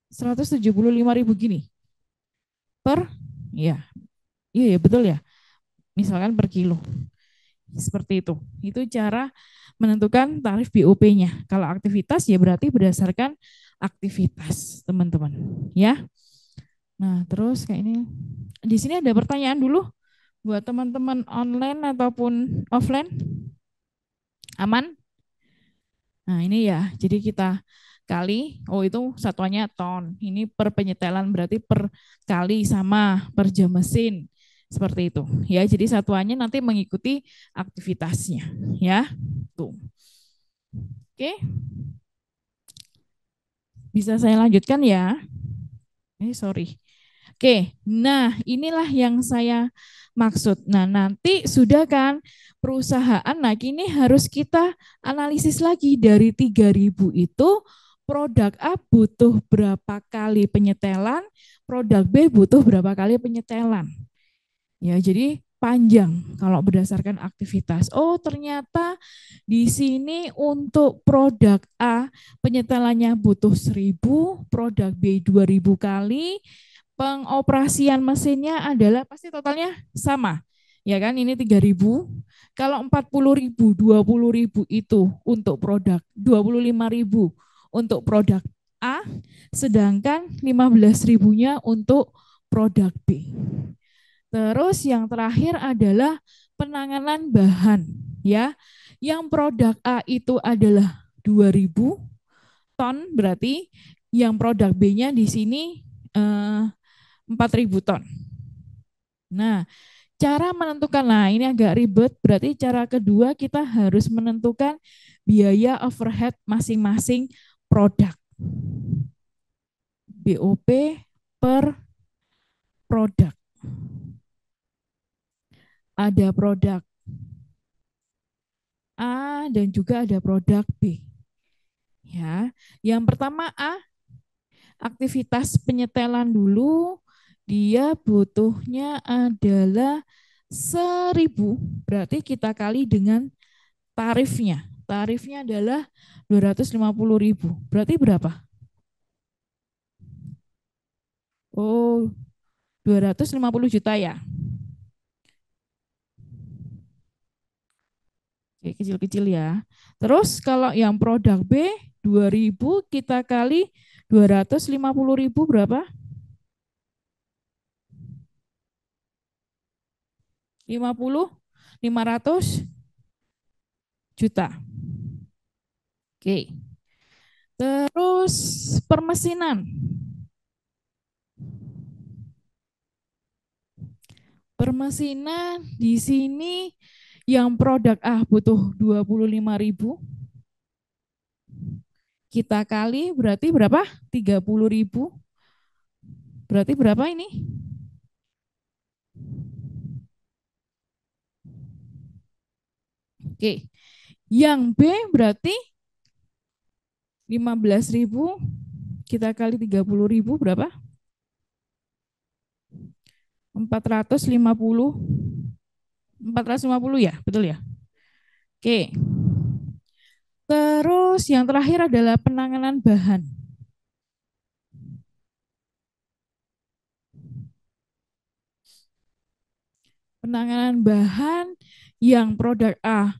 175 ribu gini per ya iya ya betul ya misalkan per kilo seperti itu itu cara menentukan tarif BOP-nya kalau aktivitas ya berarti berdasarkan aktivitas teman-teman ya nah terus kayak ini di sini ada pertanyaan dulu buat teman-teman online ataupun offline aman Nah ini ya, jadi kita kali, oh itu satuannya ton. Ini per penyetelan berarti per kali sama per jam mesin. Seperti itu. ya Jadi satuannya nanti mengikuti aktivitasnya. ya tuh Oke. Bisa saya lanjutkan ya? Eh, sorry. Oke, nah inilah yang saya maksud. Nah, nanti sudah kan perusahaan, nah kini harus kita analisis lagi dari 3000 itu produk A butuh berapa kali penyetelan, produk B butuh berapa kali penyetelan. Ya, jadi panjang kalau berdasarkan aktivitas. Oh, ternyata di sini untuk produk A penyetelannya butuh 1000, produk B 2000 kali, pengoperasian mesinnya adalah pasti totalnya sama. Ya kan ini 3000. Kalau 40.000, 20.000 itu untuk produk, 25.000 untuk produk A, sedangkan 15.000-nya untuk produk B. Terus yang terakhir adalah penanganan bahan ya. Yang produk A itu adalah 2000 ton berarti yang produk B-nya di sini eh, 4.000 ton. Nah, cara menentukan, nah ini agak ribet, berarti cara kedua kita harus menentukan biaya overhead masing-masing produk. BOP per produk. Ada produk A dan juga ada produk B. Ya, yang pertama A aktivitas penyetelan dulu, dia butuhnya adalah 1000 berarti kita kali dengan tarifnya. Tarifnya adalah 250.000. Berarti berapa? Oh, 250 juta ya. Oke, kecil-kecil ya. Terus kalau yang produk B 2000 kita kali 250.000 berapa? 50, 500 juta. Oke. Terus permesinan. Permesinan di sini yang produk A butuh ribu. Kita kali berarti berapa? ribu. Berarti berapa ini? Oke. Yang B berarti 15.000 kita kali 30.000 berapa? 450 450 ya, betul ya? Oke. Terus yang terakhir adalah penanganan bahan. Penanganan bahan yang produk A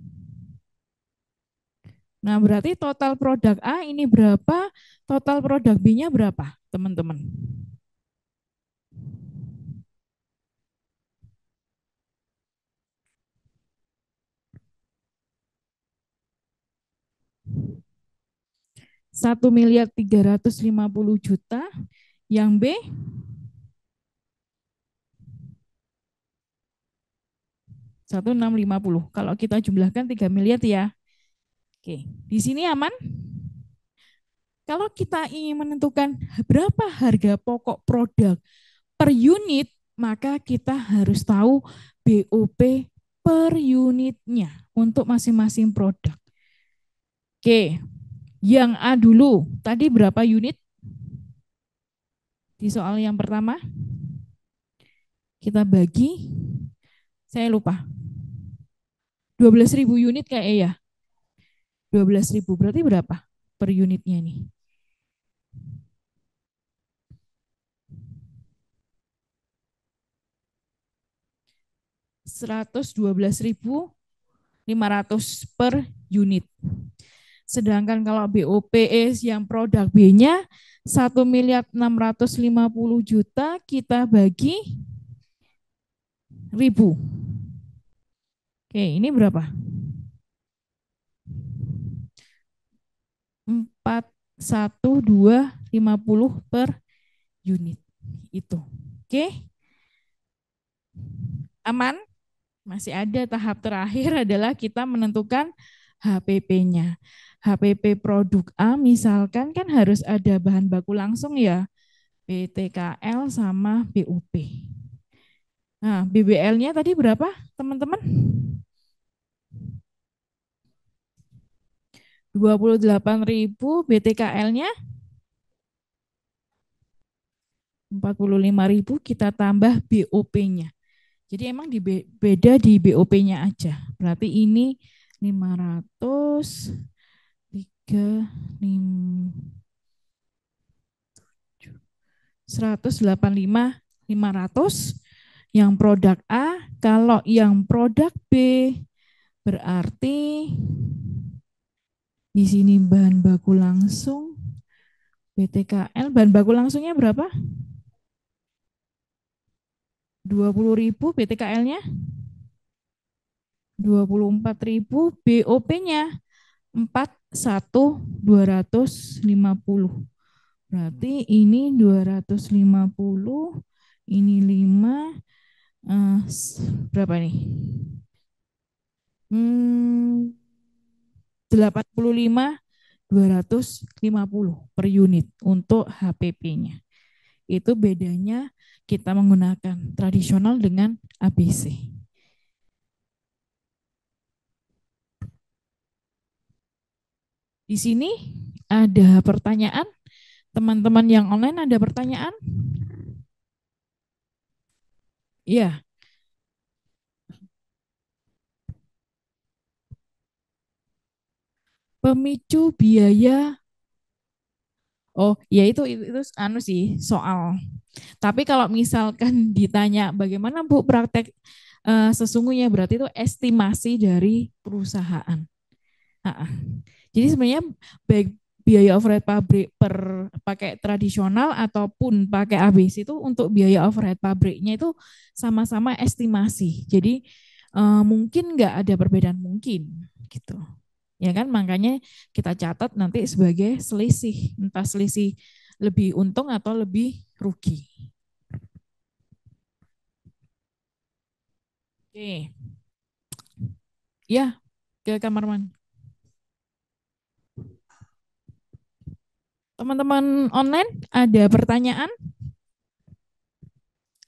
Nah, berarti total produk A ini berapa, total produk B-nya berapa, teman-teman? Satu miliar tiga ratus lima puluh juta, yang B satu enam lima puluh. Kalau kita jumlahkan tiga miliar ya, Oke, di sini aman? Kalau kita ingin menentukan berapa harga pokok produk per unit, maka kita harus tahu BOP per unitnya untuk masing-masing produk. Oke, yang A dulu, tadi berapa unit? Di soal yang pertama, kita bagi, saya lupa, 12.000 unit kayak ya. 12.000 berarti berapa per unitnya nih? seratus dua belas ribu lima ratus per unit. Sedangkan kalau BOPS e yang produk B-nya 1 miliar 650 juta kita bagi ribu. Oke, ini berapa? 41250 per unit. Itu. Oke. Okay? Aman? Masih ada tahap terakhir [LAUGHS] adalah kita menentukan HPP-nya. HPP produk A misalkan kan harus ada bahan baku langsung ya. PTKL sama BUP. Nah, BBL-nya tadi berapa, teman-teman? 28.000 BTKL-nya 45.000 kita tambah BOP-nya. Jadi emang di beda di BOP-nya aja. Berarti ini 500 3 185 500 yang produk A kalau yang produk B berarti di sini bahan baku langsung BTKL bahan baku langsungnya berapa? 20.000 BTKL-nya? 24.000 BOP-nya 41.250. Berarti ini 250, ini 5, eh, berapa nih? Hmm, 85.250 per unit untuk HPP-nya. Itu bedanya kita menggunakan tradisional dengan ABC. Di sini ada pertanyaan. Teman-teman yang online ada pertanyaan? Ya, Pemicu biaya Oh, ya itu itu, itu anu sih soal. Tapi kalau misalkan [LAUGHS] ditanya bagaimana Bu praktek uh, sesungguhnya berarti itu estimasi dari perusahaan. uh Jadi sebenarnya baik biaya overhead pabrik per pakai tradisional ataupun pakai ABC itu untuk biaya overhead pabriknya itu sama-sama estimasi. Jadi uh, mungkin nggak ada perbedaan mungkin gitu ya kan makanya kita catat nanti sebagai selisih entah selisih lebih untung atau lebih rugi oke ya ke kamar man teman-teman online ada pertanyaan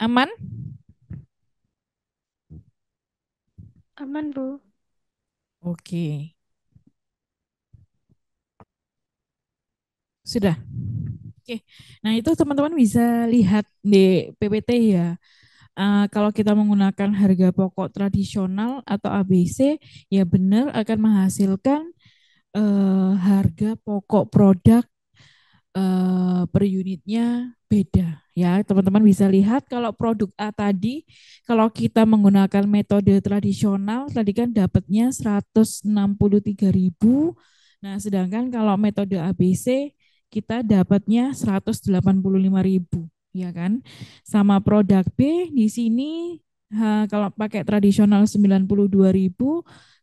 aman aman bu oke Sudah. Oke. Okay. Nah, itu teman-teman bisa lihat di PPT ya. Uh, kalau kita menggunakan harga pokok tradisional atau ABC, ya benar akan menghasilkan uh, harga pokok produk uh, per unitnya beda ya teman-teman bisa lihat kalau produk A tadi kalau kita menggunakan metode tradisional tadi kan dapatnya 163.000 nah sedangkan kalau metode ABC kita dapatnya 185.000 ya kan sama produk B di sini ha, kalau pakai tradisional 92.000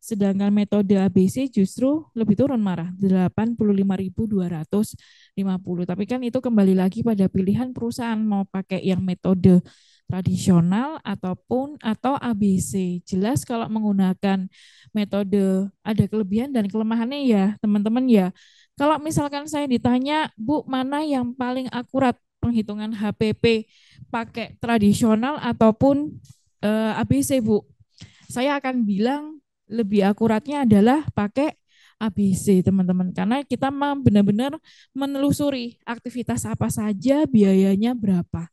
sedangkan metode ABC justru lebih turun marah 85.250 tapi kan itu kembali lagi pada pilihan perusahaan mau pakai yang metode tradisional ataupun atau ABC. Jelas kalau menggunakan metode ada kelebihan dan kelemahannya ya, teman-teman ya. Kalau misalkan saya ditanya, Bu, mana yang paling akurat penghitungan HPP pakai tradisional ataupun uh, eh, ABC, Bu? Saya akan bilang lebih akuratnya adalah pakai ABC, teman-teman. Karena kita benar-benar menelusuri aktivitas apa saja, biayanya berapa.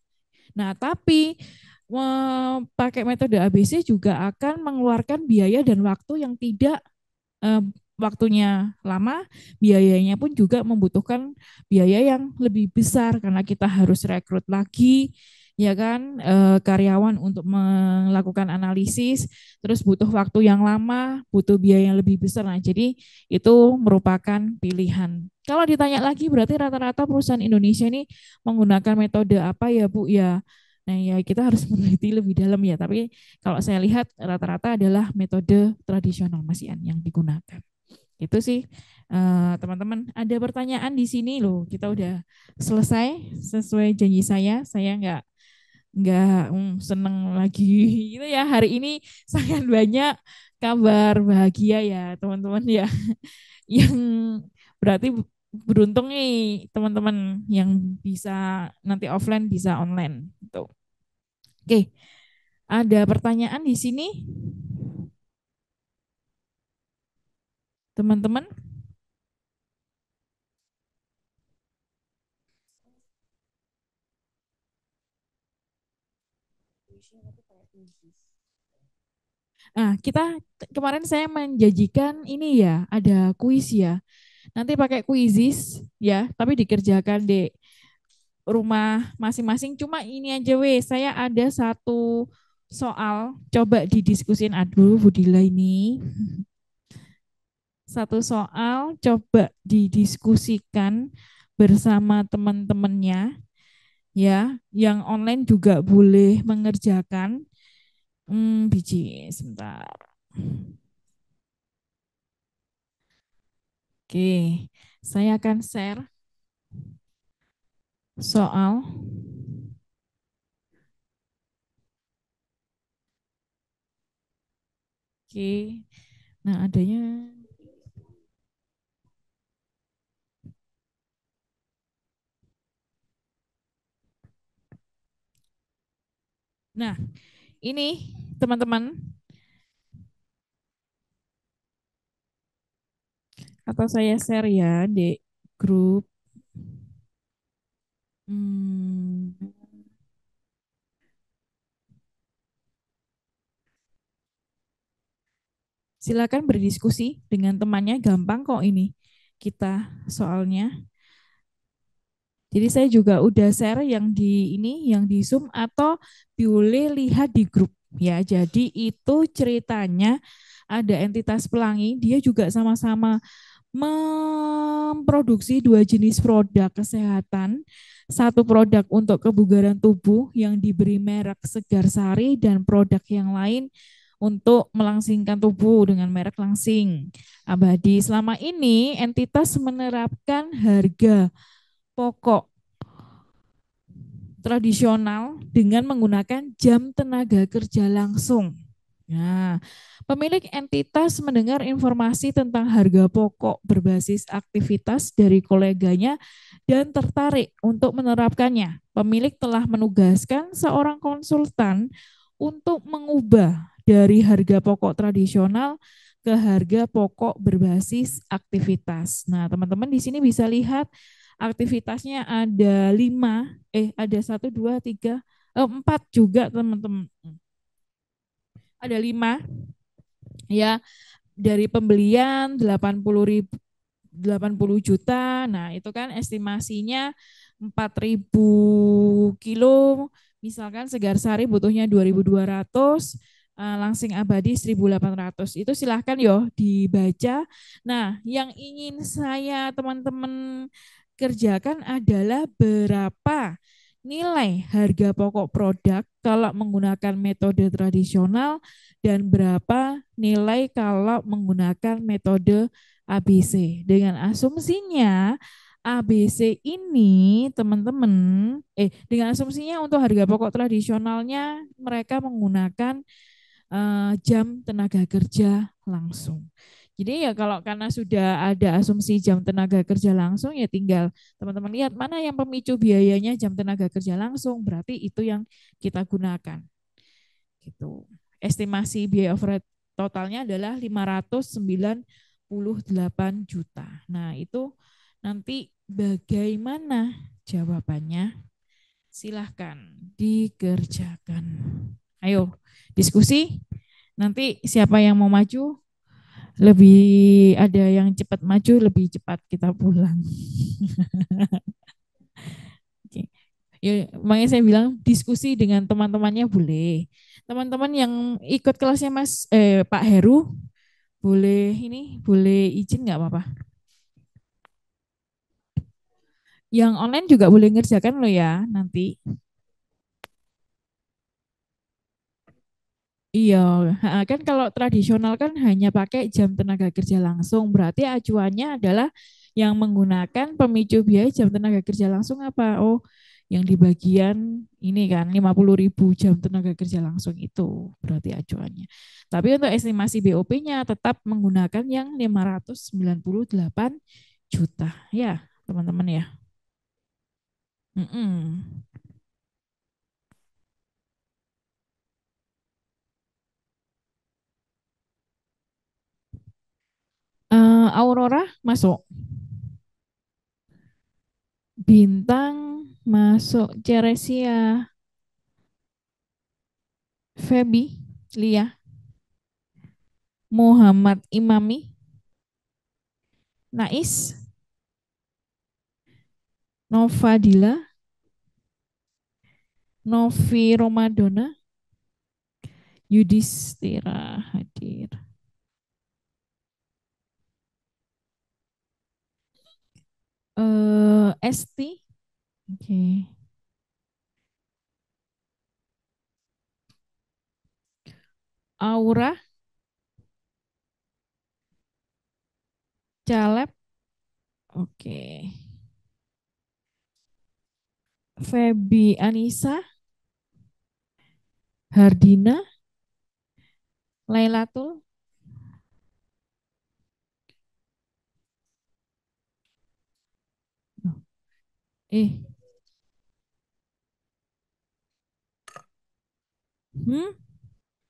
Nah, tapi eh, pakai metode ABC juga akan mengeluarkan biaya dan waktu yang tidak eh, waktunya lama, biayanya pun juga membutuhkan biaya yang lebih besar karena kita harus rekrut lagi, ya kan, e, karyawan untuk melakukan analisis, terus butuh waktu yang lama, butuh biaya yang lebih besar. Nah, jadi itu merupakan pilihan. Kalau ditanya lagi, berarti rata-rata perusahaan Indonesia ini menggunakan metode apa ya, Bu? Ya, Nah, ya kita harus [LAUGHS] meneliti lebih dalam ya, tapi kalau saya lihat rata-rata adalah metode tradisional Mas yang digunakan. Itu sih eh, teman-teman. Uh, ada pertanyaan di sini loh. Kita udah selesai sesuai janji saya. Saya nggak nggak mm, seneng lagi [LAUGHS] gitu ya hari ini sangat banyak kabar bahagia ya teman-teman ya [LAUGHS] yang berarti beruntung nih teman-teman yang bisa nanti offline bisa online tuh Oke, ada pertanyaan di sini? Teman-teman? Nah, kita kemarin saya menjanjikan ini ya, ada kuis ya. Nanti pakai kuisis ya, tapi dikerjakan di rumah masing-masing. Cuma ini aja wes, saya ada satu soal coba didiskusin aduh Budila ini satu soal coba didiskusikan bersama teman-temannya ya yang online juga boleh mengerjakan hmm, biji sebentar oke saya akan share soal oke nah adanya Nah, ini teman-teman atau saya share ya di grup hmm. silakan berdiskusi dengan temannya gampang kok ini kita soalnya jadi saya juga udah share yang di ini, yang di Zoom atau boleh lihat di grup ya. Jadi itu ceritanya ada entitas pelangi, dia juga sama-sama memproduksi dua jenis produk kesehatan, satu produk untuk kebugaran tubuh yang diberi merek Segar Sari dan produk yang lain untuk melangsingkan tubuh dengan merek Langsing Abadi. Selama ini entitas menerapkan harga pokok tradisional dengan menggunakan jam tenaga kerja langsung. Nah, pemilik entitas mendengar informasi tentang harga pokok berbasis aktivitas dari koleganya dan tertarik untuk menerapkannya. Pemilik telah menugaskan seorang konsultan untuk mengubah dari harga pokok tradisional ke harga pokok berbasis aktivitas. Nah, teman-teman di sini bisa lihat aktivitasnya ada lima, eh ada satu, dua, tiga, eh, empat juga teman-teman. Ada lima, ya dari pembelian 80 ribu, 80 juta. Nah, itu kan estimasinya 4000 kilo. Misalkan segar sari butuhnya 2200, eh, langsing abadi 1800. Itu silahkan yo dibaca. Nah, yang ingin saya teman-teman kerjakan adalah berapa nilai harga pokok produk kalau menggunakan metode tradisional dan berapa nilai kalau menggunakan metode ABC. Dengan asumsinya ABC ini teman-teman eh dengan asumsinya untuk harga pokok tradisionalnya mereka menggunakan uh, jam tenaga kerja langsung. Jadi ya kalau karena sudah ada asumsi jam tenaga kerja langsung ya tinggal teman-teman lihat mana yang pemicu biayanya jam tenaga kerja langsung, berarti itu yang kita gunakan. Gitu. Estimasi biaya overhead totalnya adalah 598 juta. Nah, itu nanti bagaimana jawabannya? Silahkan dikerjakan. Ayo, diskusi. Nanti siapa yang mau maju? lebih ada yang cepat maju lebih cepat kita pulang [LAUGHS] okay. ya makanya saya bilang diskusi dengan teman-temannya boleh teman-teman yang ikut kelasnya mas eh, Pak Heru boleh ini boleh izin nggak apa-apa yang online juga boleh ngerjakan lo ya nanti Iya, kan kalau tradisional kan hanya pakai jam tenaga kerja langsung, berarti acuannya adalah yang menggunakan pemicu biaya jam tenaga kerja langsung apa? Oh, yang di bagian ini kan ribu jam tenaga kerja langsung itu berarti acuannya. Tapi untuk estimasi BOP-nya tetap menggunakan yang 598 juta ya, teman-teman ya. Mm -mm. Uh, Aurora masuk. Bintang masuk Ceresia. Febi, Lia. Muhammad Imami. Nais. Nova Dila. Novi Romadona. Yudhistira hadir. uh, eh, ST. Oke. Okay. Aura. Caleb. Oke. Okay. Febi Anissa. Hardina. Lailatul. Eh. Hmm?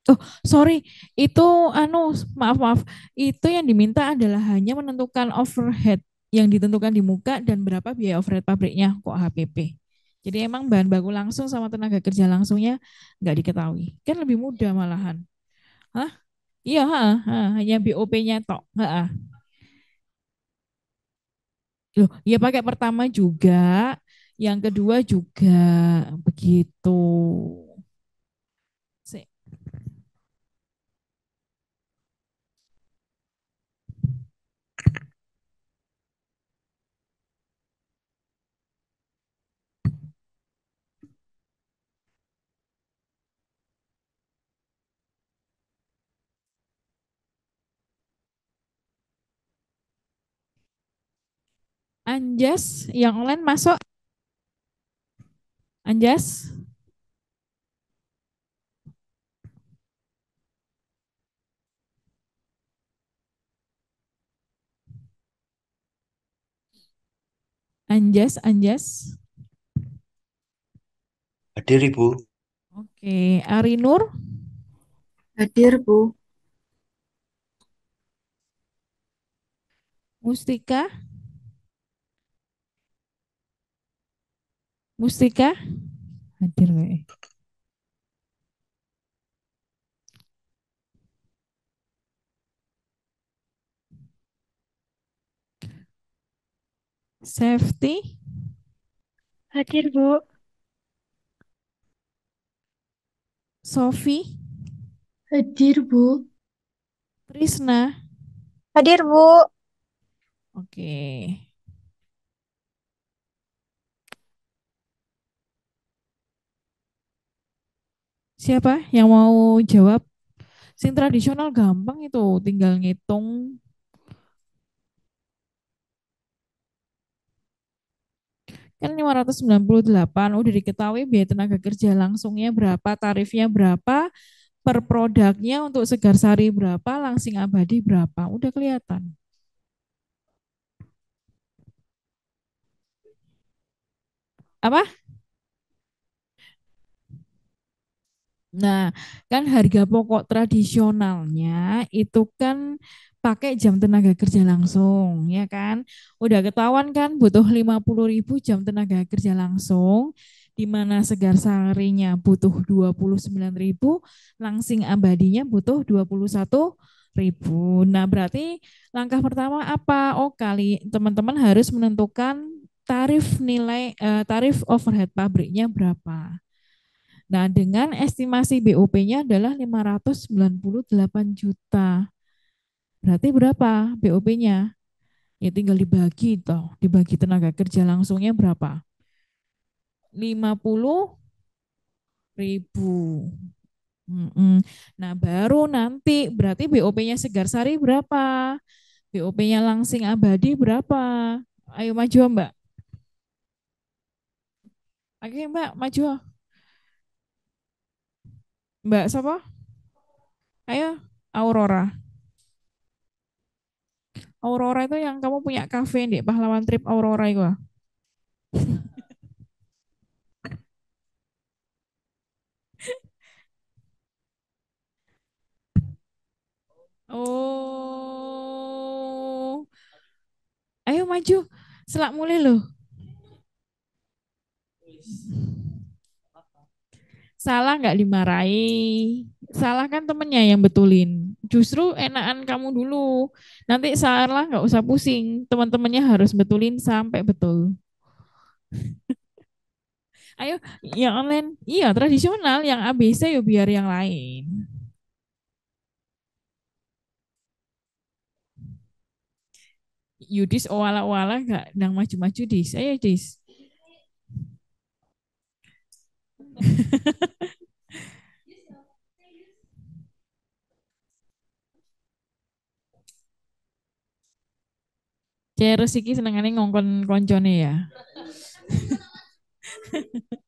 Oh, sorry. Itu anu, maaf maaf. Itu yang diminta adalah hanya menentukan overhead yang ditentukan di muka dan berapa biaya overhead pabriknya kok HPP. Jadi emang bahan baku langsung sama tenaga kerja langsungnya nggak diketahui. Kan lebih mudah malahan. Hah? Iya, ha, ha, hanya BOP-nya tok. Ha, ha. Loh, ya pakai pertama juga, yang kedua juga begitu. Anjas yang online masuk. Anjas. Anjas, Anjas. Hadir, Ibu. Oke, Ari Nur. Hadir, Bu. Mustika. Mustika hadir nggak e. Safety hadir Bu Sofi hadir Bu Prisna hadir Bu Oke okay. Siapa yang mau jawab? Sing tradisional gampang itu, tinggal ngitung. Kan 598 udah diketahui biaya tenaga kerja langsungnya berapa, tarifnya berapa, per produknya untuk segar sari berapa, langsing abadi berapa, udah kelihatan. Apa? Nah, kan harga pokok tradisionalnya itu kan pakai jam tenaga kerja langsung, ya kan? Udah ketahuan kan butuh 50.000 jam tenaga kerja langsung, di mana segar sarinya butuh 29.000, langsing abadinya butuh 21 ribu. Nah, berarti langkah pertama apa? Oh, kali teman-teman harus menentukan tarif nilai eh, tarif overhead pabriknya berapa. Nah, dengan estimasi BOP-nya adalah 598 juta. Berarti berapa BOP-nya? Ya tinggal dibagi toh, dibagi tenaga kerja langsungnya berapa? 50 ribu. Nah, baru nanti berarti BOP-nya Segar Sari berapa? BOP-nya Langsing Abadi berapa? Ayo maju, Mbak. Oke, Mbak, maju. Mbak siapa? Ayo, Aurora. Aurora itu yang kamu punya kafe nih pahlawan trip Aurora itu. Ah. [LAUGHS] oh. Ayo maju, selak mulai loh salah nggak dimarahi salah kan temennya yang betulin justru enakan kamu dulu nanti salah nggak usah pusing teman-temannya harus betulin sampai betul [LAUGHS] ayo yang online iya tradisional yang ABC yuk ya biar yang lain Yudis wala-wala gak nang maju-maju dis ayo dis [LAUGHS] Cerus iki senengane ngongkon koncone ya. [LAUGHS]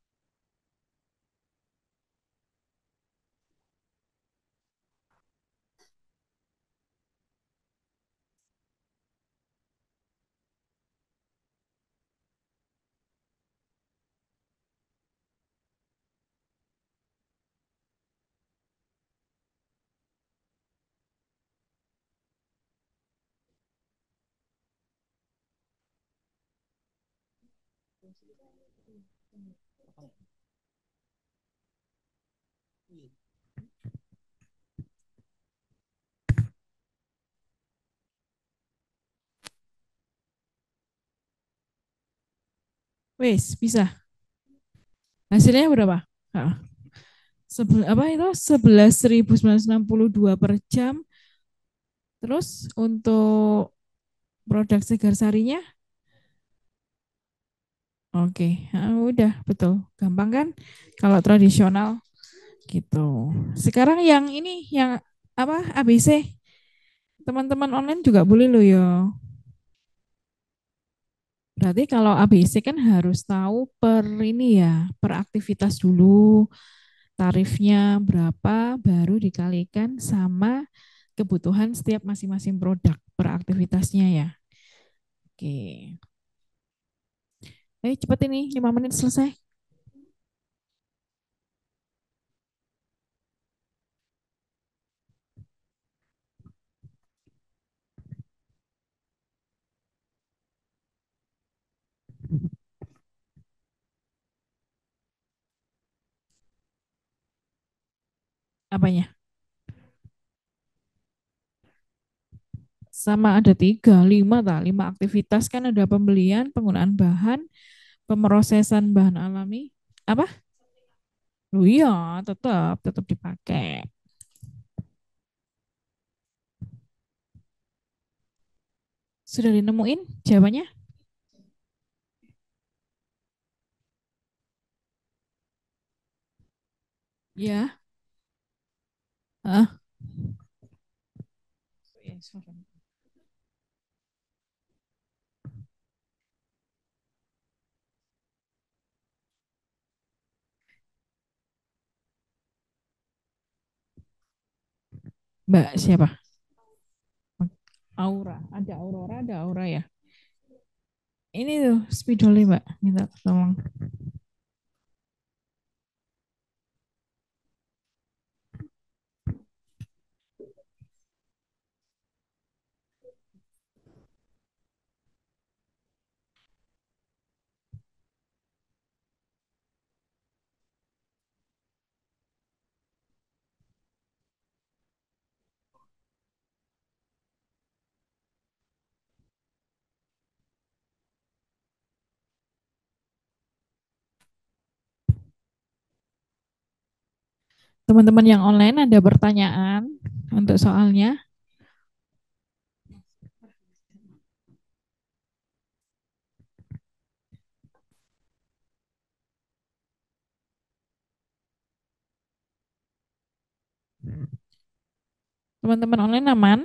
Wes, bisa. Hasilnya berapa? Nah, sebel, apa itu? 11.962 per jam. Terus untuk produk segar sarinya Oke, okay. nah, udah betul, gampang kan? Kalau tradisional gitu. Sekarang yang ini yang apa ABC teman-teman online juga boleh loh yo. Berarti kalau ABC kan harus tahu per ini ya, per aktivitas dulu tarifnya berapa baru dikalikan sama kebutuhan setiap masing-masing produk per aktivitasnya ya. Oke. Okay eh cepet ini, lima menit selesai. Apanya? sama ada tiga, lima tak, lima aktivitas kan ada pembelian, penggunaan bahan, pemrosesan bahan alami apa? Oh iya, tetap tetap dipakai. Sudah dinemuin jawabannya? Ya. Ah. Uh. Mbak siapa? Aura, ada Aurora, ada Aura ya. Ini tuh spidolnya Mbak, minta tolong. Teman-teman yang online ada pertanyaan untuk soalnya? Teman-teman online aman?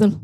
تفضل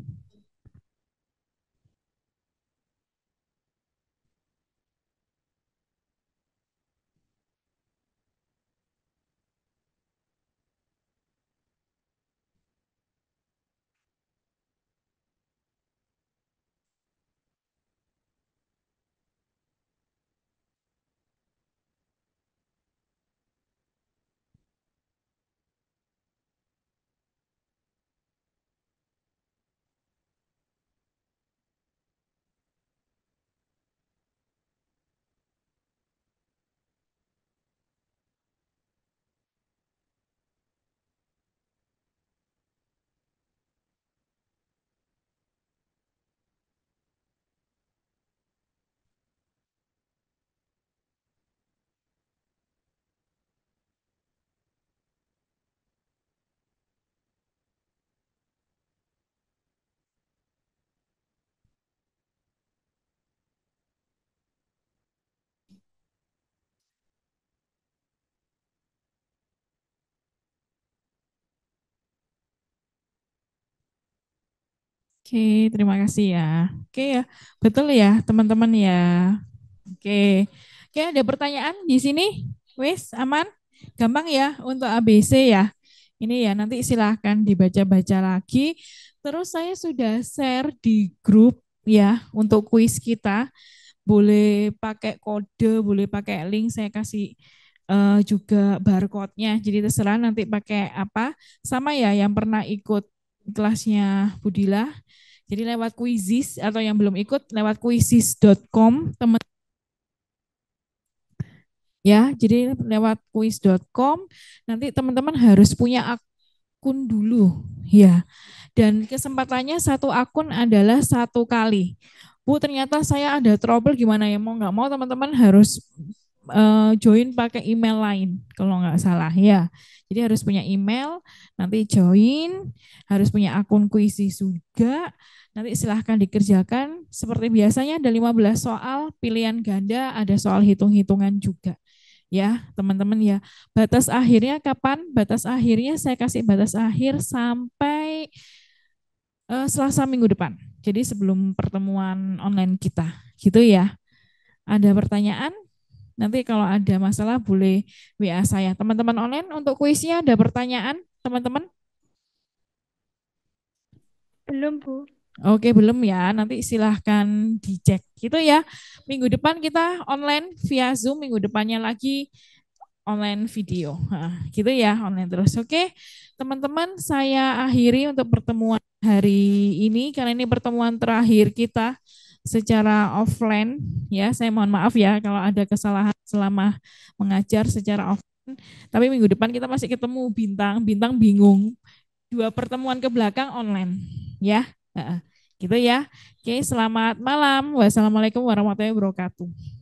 Oke, terima kasih ya. Oke ya, betul ya teman-teman ya. Oke, oke ada pertanyaan di sini? Wis, aman? Gampang ya untuk ABC ya. Ini ya nanti silahkan dibaca-baca lagi. Terus saya sudah share di grup ya untuk kuis kita. Boleh pakai kode, boleh pakai link. Saya kasih uh, juga barcode-nya. Jadi terserah nanti pakai apa. Sama ya yang pernah ikut kelasnya Budila. Jadi lewat kuisis atau yang belum ikut lewat kuisis.com teman ya. Jadi lewat kuis.com nanti teman-teman harus punya akun dulu ya. Dan kesempatannya satu akun adalah satu kali. Bu ternyata saya ada trouble gimana ya mau nggak mau teman-teman harus uh, join pakai email lain kalau nggak salah ya. Jadi harus punya email, nanti join, harus punya akun kuisi juga. Nanti silahkan dikerjakan. Seperti biasanya ada 15 soal pilihan ganda, ada soal hitung-hitungan juga. Ya, teman-teman ya. Batas akhirnya kapan? Batas akhirnya saya kasih batas akhir sampai uh, Selasa minggu depan. Jadi sebelum pertemuan online kita. Gitu ya. Ada pertanyaan? Nanti kalau ada masalah boleh WA saya. Teman-teman online untuk kuisnya ada pertanyaan, teman-teman? Belum, Bu. Oke, belum ya. Nanti silahkan dicek gitu ya. Minggu depan kita online via Zoom, minggu depannya lagi online video. Nah, gitu ya, online terus. Oke, teman-teman, saya akhiri untuk pertemuan hari ini karena ini pertemuan terakhir kita secara offline ya saya mohon maaf ya kalau ada kesalahan selama mengajar secara offline tapi minggu depan kita masih ketemu bintang bintang bingung dua pertemuan ke belakang online ya gitu ya oke selamat malam wassalamualaikum warahmatullahi wabarakatuh